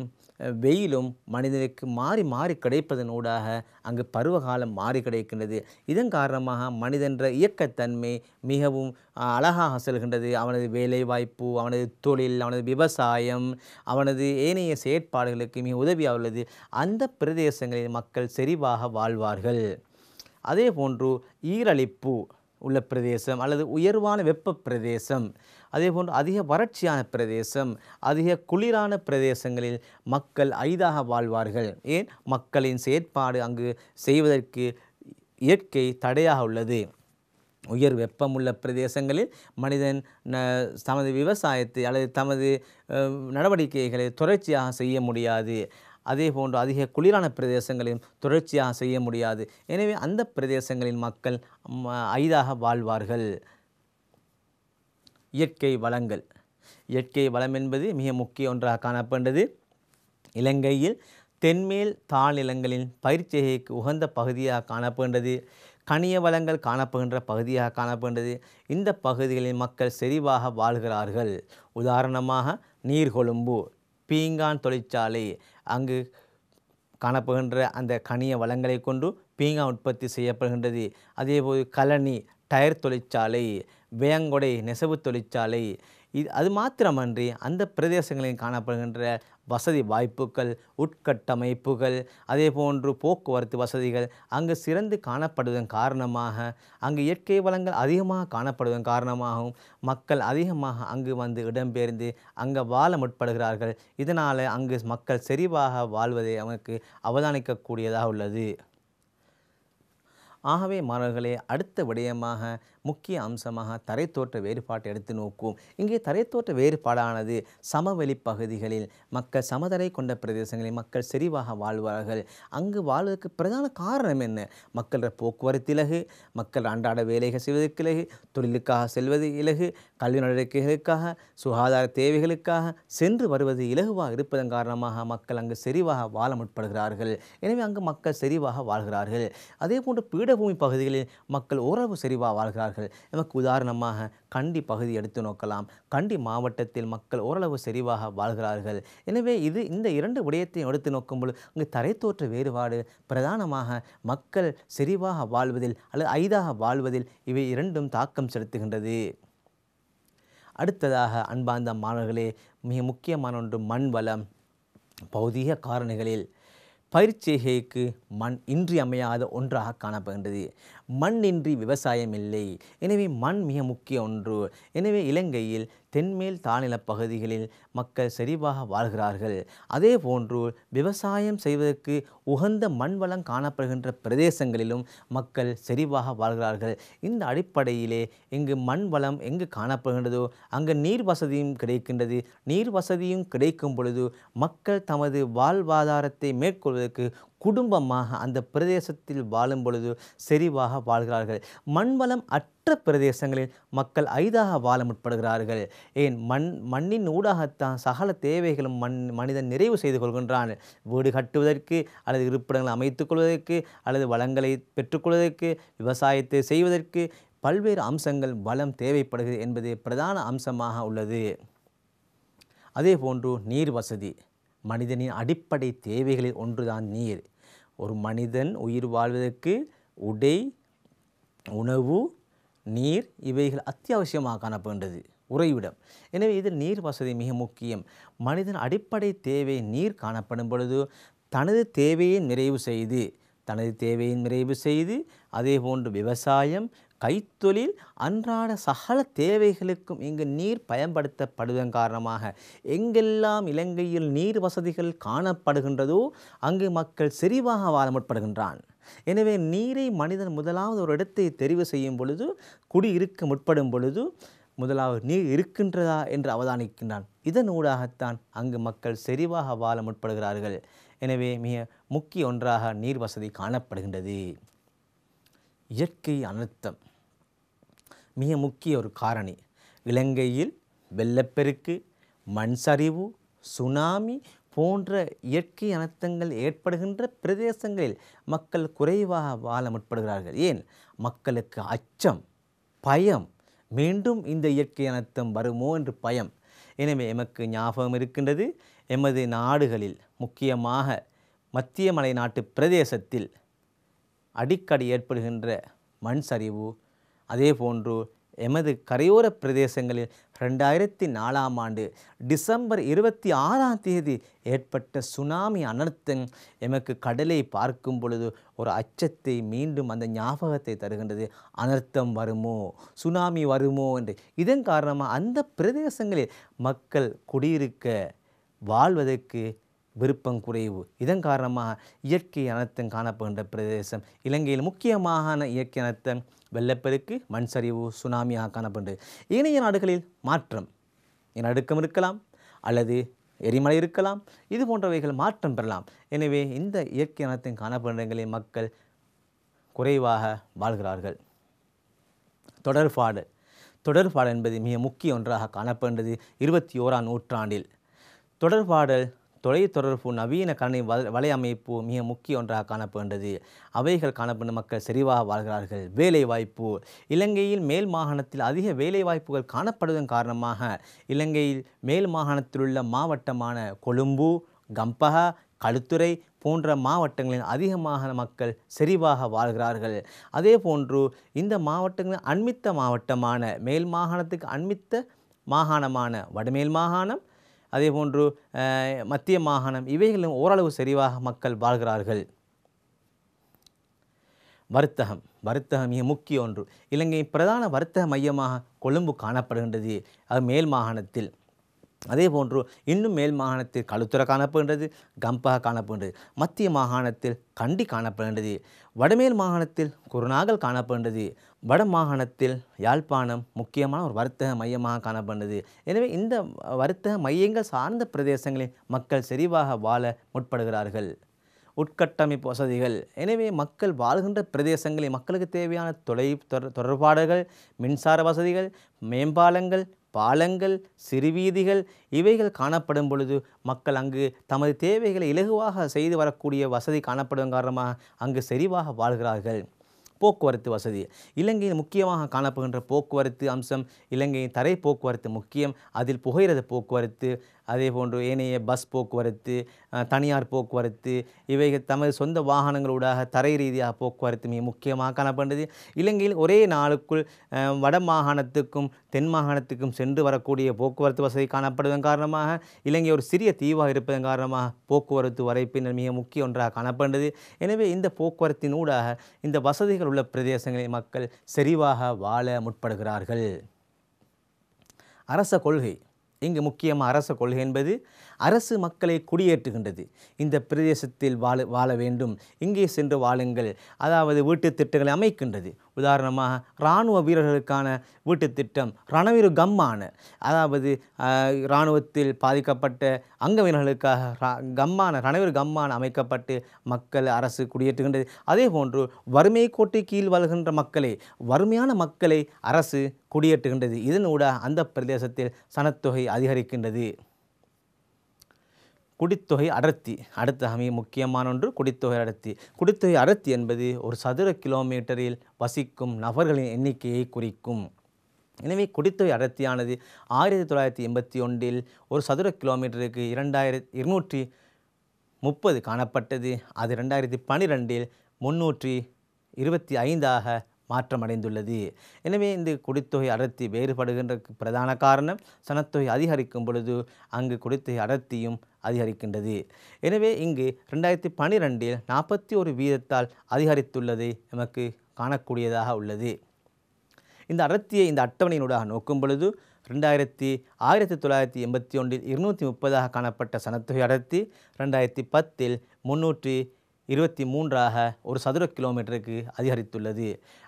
வெயிலும் மனிதனுக்கு மாறி மாறி கிடைப்பதனூடாக அங்கு பருவகாலம் மாறி கிடைக்கின்றது இதன் காரணமாக மனிதன்ற இயக்கத்தன்மை மிகவும் அழகாக செல்கின்றது அவனது வேலைவாய்ப்பு அவனது தொழில் அவனது விவசாயம் அவனது ஏனைய செயற்பாடுகளுக்கு மிக உதவியாக உள்ளது அந்த பிரதேசங்களில் மக்கள் செறிவாக வாழ்வார்கள் அதே போன்று ஈரழிப்பு உள்ள பிரதேசம் அல்லது உயர்வான வெப்ப பிரதேசம் அதேபோன்று அதிக வறட்சியான பிரதேசம் அதிக குளிரான பிரதேசங்களில் மக்கள் ஐதாக வாழ்வார்கள் ஏன் மக்களின் செயற்பாடு அங்கு செய்வதற்கு இயற்கை தடையாக உள்ளது உயர் வெப்பமுள்ள பிரதேசங்களில் மனிதன் தமது விவசாயத்தை அல்லது தமது நடவடிக்கைகளை தொடர்ச்சியாக செய்ய முடியாது அதே போன்று அதிக குளிரான பிரதேசங்களையும் தொடர்ச்சியாக செய்ய முடியாது எனவே அந்த பிரதேசங்களின் மக்கள் ஐதாக வாழ்வார்கள் இயற்கை வளங்கள் இயற்கை வளம் என்பது மிக முக்கிய ஒன்றாக காணப்படுகிறது இலங்கையில் தென்மேல் தாழ்நிலங்களின் பயிற்சிகைக்கு உகந்த பகுதியாக காணப்படுகின்றது கனிய வளங்கள் காணப்படுகின்ற பகுதியாக காணப்படுகின்றது இந்த பகுதிகளில் மக்கள் செறிவாக வாழ்கிறார்கள் உதாரணமாக நீர்கொழும்பு பீங்கான் தொழிற்சாலை அங்கு காணப்படுகின்ற அந்த கனிய வளங்களை கொண்டு பீங்கான் உற்பத்தி செய்யப்படுகின்றது அதேபோல் கலனி டயர் தொழிற்சாலை வேங்கொடை நெசவு தொழிற்சாலை இது அது மாத்திரமன்றி அந்த பிரதேசங்களில் காணப்படுகின்ற வசதி வாய்ப்புகள் உட்கட்டமைப்புகள் அதே போன்று போக்குவரத்து வசதிகள் அங்கு சிறந்து காணப்படுவதன் காரணமாக அங்கு இயற்கை வளங்கள் அதிகமாக காணப்படுவதன் காரணமாகவும் மக்கள் அதிகமாக அங்கு வந்து இடம்பெயர்ந்து அங்கே வாழ முற்படுகிறார்கள் இதனால் அங்கு மக்கள் செறிவாக வாழ்வதை அவனுக்கு அவதானிக்கக்கூடியதாக உள்ளது ஆகவே மாணவர்களே அடுத்த விடயமாக முக்கிய அம்சமாக தரைத்தோற்ற வேறுபாட்டை எடுத்து நோக்குவோம் இங்கே தரைத்தோற்ற வேறுபாடானது சமவெளி பகுதிகளில் மக்கள் சமதரை கொண்ட பிரதேசங்களில் மக்கள் செறிவாக வாழ்வார்கள் அங்கு வாழ்வதற்கு பிரதான காரணம் என்ன மக்களோட போக்குவரத்து இலகு மக்கள் அன்றாட வேலைகள் செய்வதற்கு இலகு தொழிலுக்காக செல்வது இலகு கல்வி நடவடிக்கைகளுக்காக சுகாதார தேவைகளுக்காக சென்று வருவது இலகுவாக இருப்பதன் காரணமாக மக்கள் அங்கு செறிவாக வாழ முற்படுகிறார்கள் எனவே அங்கு மக்கள் செறிவாக வாழ்கிறார்கள் அதே போன்று பீடபூமி பகுதிகளில் மக்கள் ஓரளவு செறிவாக வாழ்கிறார்கள் இருக்கிறார்கள் நமக்கு உதாரணமாக கண்டி பகுதி எடுத்து நோக்கலாம் கண்டி மாவட்டத்தில் மக்கள் ஓரளவு செறிவாக வாழ்கிறார்கள் எனவே இது இந்த இரண்டு விடயத்தையும் எடுத்து நோக்கும்போது இங்கு தரைத்தோற்ற வேறுபாடு பிரதானமாக மக்கள் செறிவாக வாழ்வதில் அல்லது ஐதாக வாழ்வதில் இவை இரண்டும் தாக்கம் செலுத்துகின்றது அடுத்ததாக அன்பார்ந்த மாணவர்களே மிக முக்கியமான ஒன்று மண் வளம் பௌதீக காரணிகளில் பயிற்சிகைக்கு மண் இன்றியமையாத ஒன்றாக காணப்படுகின்றது மண்ணின்றி விவசாயம் இல்லை எனவே மண் மிக முக்கிய ஒன்று எனவே இலங்கையில் தென்மேல் தாழ்நில பகுதிகளில் மக்கள் செறிவாக வாழ்கிறார்கள் அதே போன்று விவசாயம் செய்வதற்கு உகந்த மண் வளம் காணப்படுகின்ற பிரதேசங்களிலும் மக்கள் செறிவாக வாழ்கிறார்கள் இந்த அடிப்படையிலே இங்கு மண் வளம் எங்கு காணப்படுகின்றதோ அங்கு நீர் வசதியும் கிடைக்கின்றது நீர் வசதியும் கிடைக்கும் பொழுது மக்கள் தமது வாழ்வாதாரத்தை மேற்கொள்வதற்கு குடும்பமாக அந்த பிரதேசத்தில் வாழும் பொழுது செறிவாக வாழ்கிறார்கள் மண்வளம் அற்ற பிரதேசங்களில் மக்கள் ஐதாக வாழ முற்படுகிறார்கள் ஏன் மண் மண்ணின் ஊடாகத்தான் சகல தேவைகளும் மண் மனிதன் நிறைவு செய்து கொள்கின்றான் வீடு கட்டுவதற்கு அல்லது இருப்பிடங்களை அமைத்துக் கொள்வதற்கு அல்லது வளங்களை பெற்றுக்கொள்வதற்கு விவசாயத்தை செய்வதற்கு பல்வேறு அம்சங்கள் வளம் தேவைப்படுகிறது என்பது பிரதான அம்சமாக உள்ளது அதே போன்று நீர் வசதி மனிதனின் அடிப்படை தேவைகளில் ஒன்றுதான் நீர் ஒரு மனிதன் உயிர் வாழ்வதற்கு உடை உணவு நீர் இவைகள் அத்தியாவசியமாக காணப்படுகின்றது உறைவிடம் எனவே இது நீர் வசதி மிக முக்கியம் மனிதன் அடிப்படை தேவை நீர் காணப்படும் பொழுது தனது தேவையை நிறைவு செய்து தனது தேவையை நிறைவு செய்து அதே போன்று விவசாயம் கைத்தொழில் அன்றாட சகல தேவைகளுக்கும் இங்கு நீர் பயன்படுத்தப்படுவதன் காரணமாக எங்கெல்லாம் இலங்கையில் நீர் வசதிகள் காணப்படுகின்றதோ அங்கு மக்கள் செறிவாக வாழ முற்படுகின்றான் எனவே நீரை மனிதன் முதலாவது ஒரு இடத்தை தெரிவு செய்யும் பொழுது குடியிருக்க முற்படும் பொழுது முதலாவது நீர் இருக்கின்றதா என்று அவதானிக்கின்றான் இதனூடாகத்தான் அங்கு மக்கள் செறிவாக வாழ முற்படுகிறார்கள் எனவே மிக முக்கிய ஒன்றாக நீர் வசதி காணப்படுகின்றது இயற்கை அனர்த்தம் மிக முக்கிய ஒரு காரணி இலங்கையில் வெள்ளப்பெருக்கு மண் சரிவு சுனாமி போன்ற இயற்கை அனர்த்தங்கள் ஏற்படுகின்ற பிரதேசங்களில் மக்கள் குறைவாக வாழ முற்படுகிறார்கள் ஏன் மக்களுக்கு அச்சம் பயம் மீண்டும் இந்த இயற்கை அனர்த்தம் வருமோ என்று பயம் எனவே எமக்கு ஞாபகம் இருக்கின்றது எமது நாடுகளில் முக்கியமாக மத்திய மலைநாட்டு பிரதேசத்தில் அடிக்கடி ஏற்படுகின்ற மண் சரிவு அதே போன்று எமது கரையோர பிரதேசங்களில் ரெண்டாயிரத்தி நாலாம் ஆண்டு டிசம்பர் இருபத்தி ஆறாம் தேதி ஏற்பட்ட சுனாமி அனர்த்தம் எமக்கு கடலை பார்க்கும் பொழுது ஒரு அச்சத்தை மீண்டும் அந்த ஞாபகத்தை தருகின்றது அனர்த்தம் வருமோ சுனாமி வருமோ என்று இதன் காரணமாக அந்த பிரதேசங்களில் மக்கள் குடியிருக்க வாழ்வதற்கு விருப்பம் குறைவு இதன் காரணமாக இயற்கை அனத்தம் காணப்படுகின்ற பிரதேசம் இலங்கையில் முக்கியமான இயற்கை அனத்தம் வெள்ளப்பெருக்கு மண் சரிவு சுனாமியாக காணப்படுகிறது ஏனைய நாடுகளில் மாற்றம் நடுக்கம் இருக்கலாம் அல்லது எரிமலை இருக்கலாம் இது போன்றவைகள் மாற்றம் பெறலாம் எனவே இந்த இயற்கை அனத்தம் காணப்படுகிறங்களில் மக்கள் குறைவாக வாழ்கிறார்கள் தொடர்பாடு தொடர்பாடு என்பது மிக முக்கிய ஒன்றாக காணப்படுகிறது இருபத்தி ஓராம் நூற்றாண்டில் தொடர்பாடல் தொலை தொடர்பு நவீன கணனி வலையமைப்பு மிக முக்கிய ஒன்றாக காணப்படுகின்றது அவைகள் காணப்படும் மக்கள் செறிவாக வாழ்கிறார்கள் வேலைவாய்ப்பு இலங்கையில் மேல் மாகாணத்தில் அதிக வேலை வாய்ப்புகள் காணப்படுவதன் காரணமாக இலங்கையில் மேல் மாகாணத்தில் உள்ள மாவட்டமான கொழும்பு கம்பகா களுத்துறை போன்ற மாவட்டங்களில் அதிகமாக மக்கள் செறிவாக வாழ்கிறார்கள் அதே போன்று இந்த மாவட்டங்கள் அண்மித்த மாவட்டமான மேல் மாகாணத்துக்கு அண்மித்த மாகாணமான வடமேல் மாகாணம் அதே போன்று மத்திய மாகாணம் இவைகளும் ஓரளவு சரிவாக மக்கள் வாழ்கிறார்கள் வர்த்தகம் வர்த்தகம் மிக முக்கிய ஒன்று இலங்கையின் பிரதான வர்த்தக மையமாக கொழும்பு காணப்படுகின்றது அது மேல் மாகாணத்தில் அதே போன்று இன்னும் மேல் மாகாணத்தில் கழுத்துறை காணப்படுகின்றது கம்பாக காணப்படுகின்றது மத்திய மாகாணத்தில் கண்டி காணப்படுகின்றது வடமேல் மாகாணத்தில் குருநாகல் காணப்படுகின்றது வட மாகாணத்தில் யாழ்ப்பாணம் முக்கியமான ஒரு வர்த்தக மையமாக காணப்படுது எனவே இந்த வர்த்தக மையங்கள் சார்ந்த பிரதேசங்களில் மக்கள் செறிவாக வாழ முற்படுகிறார்கள் உட்கட்டமைப்பு வசதிகள் எனவே மக்கள் வாழ்கின்ற பிரதேசங்களில் மக்களுக்கு தேவையான தொலை தொடர்பாடுகள் மின்சார வசதிகள் மேம்பாலங்கள் பாலங்கள் சிறுவீதிகள் இவைகள் காணப்படும் பொழுது மக்கள் அங்கு தமது தேவைகளை இலகுவாக செய்து வரக்கூடிய வசதி காணப்படும் காரணமாக அங்கு செறிவாக வாழ்கிறார்கள் போக்குவரத்து வசதி இலங்கையில் முக்கியமாக காணப்படுகின்ற போக்குவரத்து அம்சம் இலங்கையின் தரை போக்குவரத்து முக்கியம் அதில் புகையிரத போக்குவரத்து அதே போன்று ஏனைய பஸ் போக்குவரத்து தனியார் போக்குவரத்து இவை தமது சொந்த வாகனங்களூடாக தரை ரீதியாக போக்குவரத்து மிக முக்கியமாக காணப்படுகிறது இலங்கையில் ஒரே நாளுக்குள் வட மாகாணத்துக்கும் தென் மாகாணத்துக்கும் சென்று வரக்கூடிய போக்குவரத்து வசதி காணப்படுவதன் காரணமாக இலங்கை ஒரு சிறிய தீவாக இருப்பதன் காரணமாக போக்குவரத்து வரைப்பினர் மிக முக்கிய ஒன்றாக காணப்படுகிறது எனவே இந்த போக்குவரத்தின் ஊடாக இந்த வசதிகள் உள்ள பிரதேசங்களில் மக்கள் செறிவாக வாழ முற்படுகிறார்கள் அரச கொள்கை இங்கு முக்கியமாக அரச கொள்கை என்பது அரசு மக்களை குடியேற்றுகின்றது இந்த பிரதேசத்தில் வாழ வாழ வேண்டும் இங்கே சென்று வாழுங்கள் அதாவது வீட்டு திட்டங்களை அமைக்கின்றது உதாரணமாக இராணுவ வீரர்களுக்கான வீட்டு திட்டம் ரணவீர கம்மான அதாவது இராணுவத்தில் பாதிக்கப்பட்ட அங்கவீரர்களுக்காக கம்மான ரணவீர கம்மான அமைக்கப்பட்டு மக்கள் அரசு குடியேற்றுகின்றது அதே போன்று வறுமை கோட்டை கீழ் வாழ்கின்ற மக்களை வறுமையான மக்களை அரசு குடியேற்றுகின்றது இதனூடாக அந்த பிரதேசத்தில் சனத்தொகை அதிகரிக்கின்றது குடித்தொகை அடர்த்தி அடுத்த மிக முக்கியமான ஒன்று குடித்தொகை அடர்த்தி குடித்தொகை அடர்த்தி என்பது ஒரு சதுர கிலோமீட்டரில் வசிக்கும் நபர்களின் எண்ணிக்கையை குறிக்கும் எனவே குடித்தொகை அடர்த்தியானது ஆயிரத்தி தொள்ளாயிரத்தி எண்பத்தி ஒன்றில் ஒரு சதுர கிலோமீட்டருக்கு இரண்டாயிரத்தி இருநூற்றி முப்பது காணப்பட்டது அது ரெண்டாயிரத்தி பன்னிரெண்டில் முன்னூற்றி இருபத்தி ஐந்தாக மாற்றமடைந்துள்ளது எனவே இந்த குடித்தொகை அடர்த்தி வேறுபடுகின்ற பிரதான காரணம் சனத்தொகை அதிகரிக்கும் பொழுது அங்கு குடித்தொகை அடர்த்தியும் அதிகரிக்கின்றது எனவே இங்கு ரெண்டாயிரத்தி பனிரெண்டில் நாற்பத்தி ஒரு வீதத்தால் அதிகரித்துள்ளதை நமக்கு காணக்கூடியதாக உள்ளது இந்த அடர்த்தியை இந்த அட்டவணையினூடாக நோக்கும் பொழுது ரெண்டாயிரத்தி ஆயிரத்தி தொள்ளாயிரத்தி எண்பத்தி ஒன்றில் இருநூற்றி முப்பதாக காணப்பட்ட சனத்தொகை அடர்த்தி ரெண்டாயிரத்தி பத்தில் முன்னூற்றி இருபத்தி மூன்றாக ஒரு சதுர கிலோமீட்டருக்கு அதிகரித்துள்ளது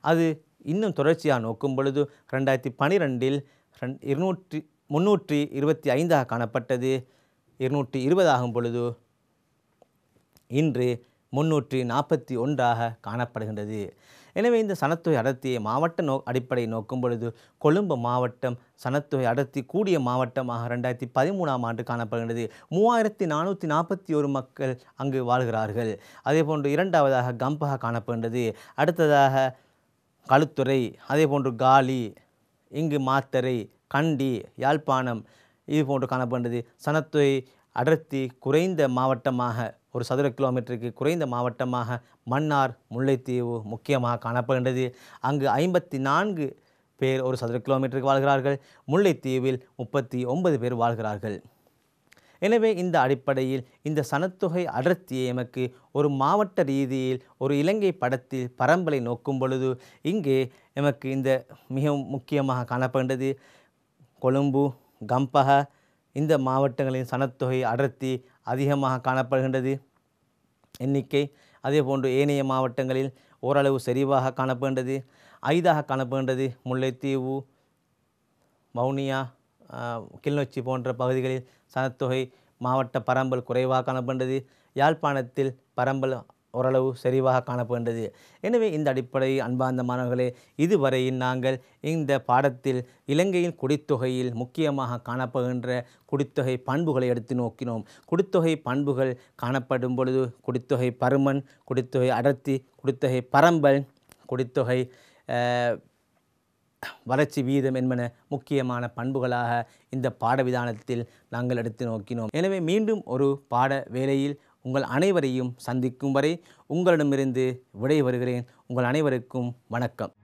அது இன்னும் தொடர்ச்சியாக நோக்கும் பொழுது ரெண்டாயிரத்தி பனிரெண்டில் ரெண் இருநூற்றி முன்னூற்றி இருபத்தி ஐந்தாக காணப்பட்டது இருநூற்றி இருபதாகும் பொழுது இன்று முன்னூற்றி நாற்பத்தி ஒன்றாக காணப்படுகின்றது எனவே இந்த சனத்தொகை அடர்த்தியை மாவட்ட நோ அடிப்படையை நோக்கும் பொழுது கொழும்பு மாவட்டம் சனத்தொகை அடர்த்தி கூடிய மாவட்டமாக ரெண்டாயிரத்தி பதிமூணாம் ஆண்டு காணப்படுகிறது மூவாயிரத்தி நானூற்றி நாற்பத்தி ஒரு மக்கள் அங்கு வாழ்கிறார்கள் அதேபோன்று இரண்டாவதாக கம்பகா காணப்படுகிறது அடுத்ததாக களுத்துறை அதேபோன்று காலி இங்கு மாத்தரை கண்டி யாழ்ப்பாணம் இது போன்று காணப்படுகிறது சனத்தொகை அடர்த்தி குறைந்த மாவட்டமாக ஒரு சதுர கிலோமீட்டருக்கு குறைந்த மாவட்டமாக மன்னார் முல்லைத்தீவு முக்கியமாக காணப்படுகின்றது அங்கு ஐம்பத்தி நான்கு பேர் ஒரு சதுர கிலோமீட்டருக்கு வாழ்கிறார்கள் முல்லைத்தீவில் முப்பத்தி ஒன்பது பேர் வாழ்கிறார்கள் எனவே இந்த அடிப்படையில் இந்த சனத்தொகை அடர்த்தியை எமக்கு ஒரு மாவட்ட ரீதியில் ஒரு இலங்கை படத்தில் பரம்பலை நோக்கும் பொழுது இங்கே எமக்கு இந்த மிகவும் முக்கியமாக காணப்படுகின்றது கொழும்பு கம்பக இந்த மாவட்டங்களின் சனத்தொகை அடர்த்தி அதிகமாக காணப்படுகின்றது எண்ணிக்கை அதே போன்று ஏனைய மாவட்டங்களில் ஓரளவு செறிவாக காணப்படுகின்றது ஐதாக காணப்படுகின்றது முல்லைத்தீவு மவுனியா கிளிநொச்சி போன்ற பகுதிகளில் சனத்தொகை மாவட்ட பரம்பல் குறைவாக காணப்படுகின்றது யாழ்ப்பாணத்தில் பரம்பல் ஓரளவு சரிவாக காணப்படுகின்றது எனவே இந்த அடிப்படை அன்பார்ந்த மாணவர்களே இதுவரையில் நாங்கள் இந்த பாடத்தில் இலங்கையின் குடித்தொகையில் முக்கியமாக காணப்படுகின்ற குடித்தொகை பண்புகளை எடுத்து நோக்கினோம் குடித்தொகை பண்புகள் காணப்படும் பொழுது குடித்தொகை பருமன் குடித்தொகை அடர்த்தி குடித்தொகை பரம்பல் குடித்தொகை வளர்ச்சி வீதம் என்பன முக்கியமான பண்புகளாக இந்த பாடவிதானத்தில் நாங்கள் எடுத்து நோக்கினோம் எனவே மீண்டும் ஒரு பாட வேலையில் உங்கள் அனைவரையும் சந்திக்கும் வரை உங்களிடமிருந்து விடை வருகிறேன் உங்கள் அனைவருக்கும் வணக்கம்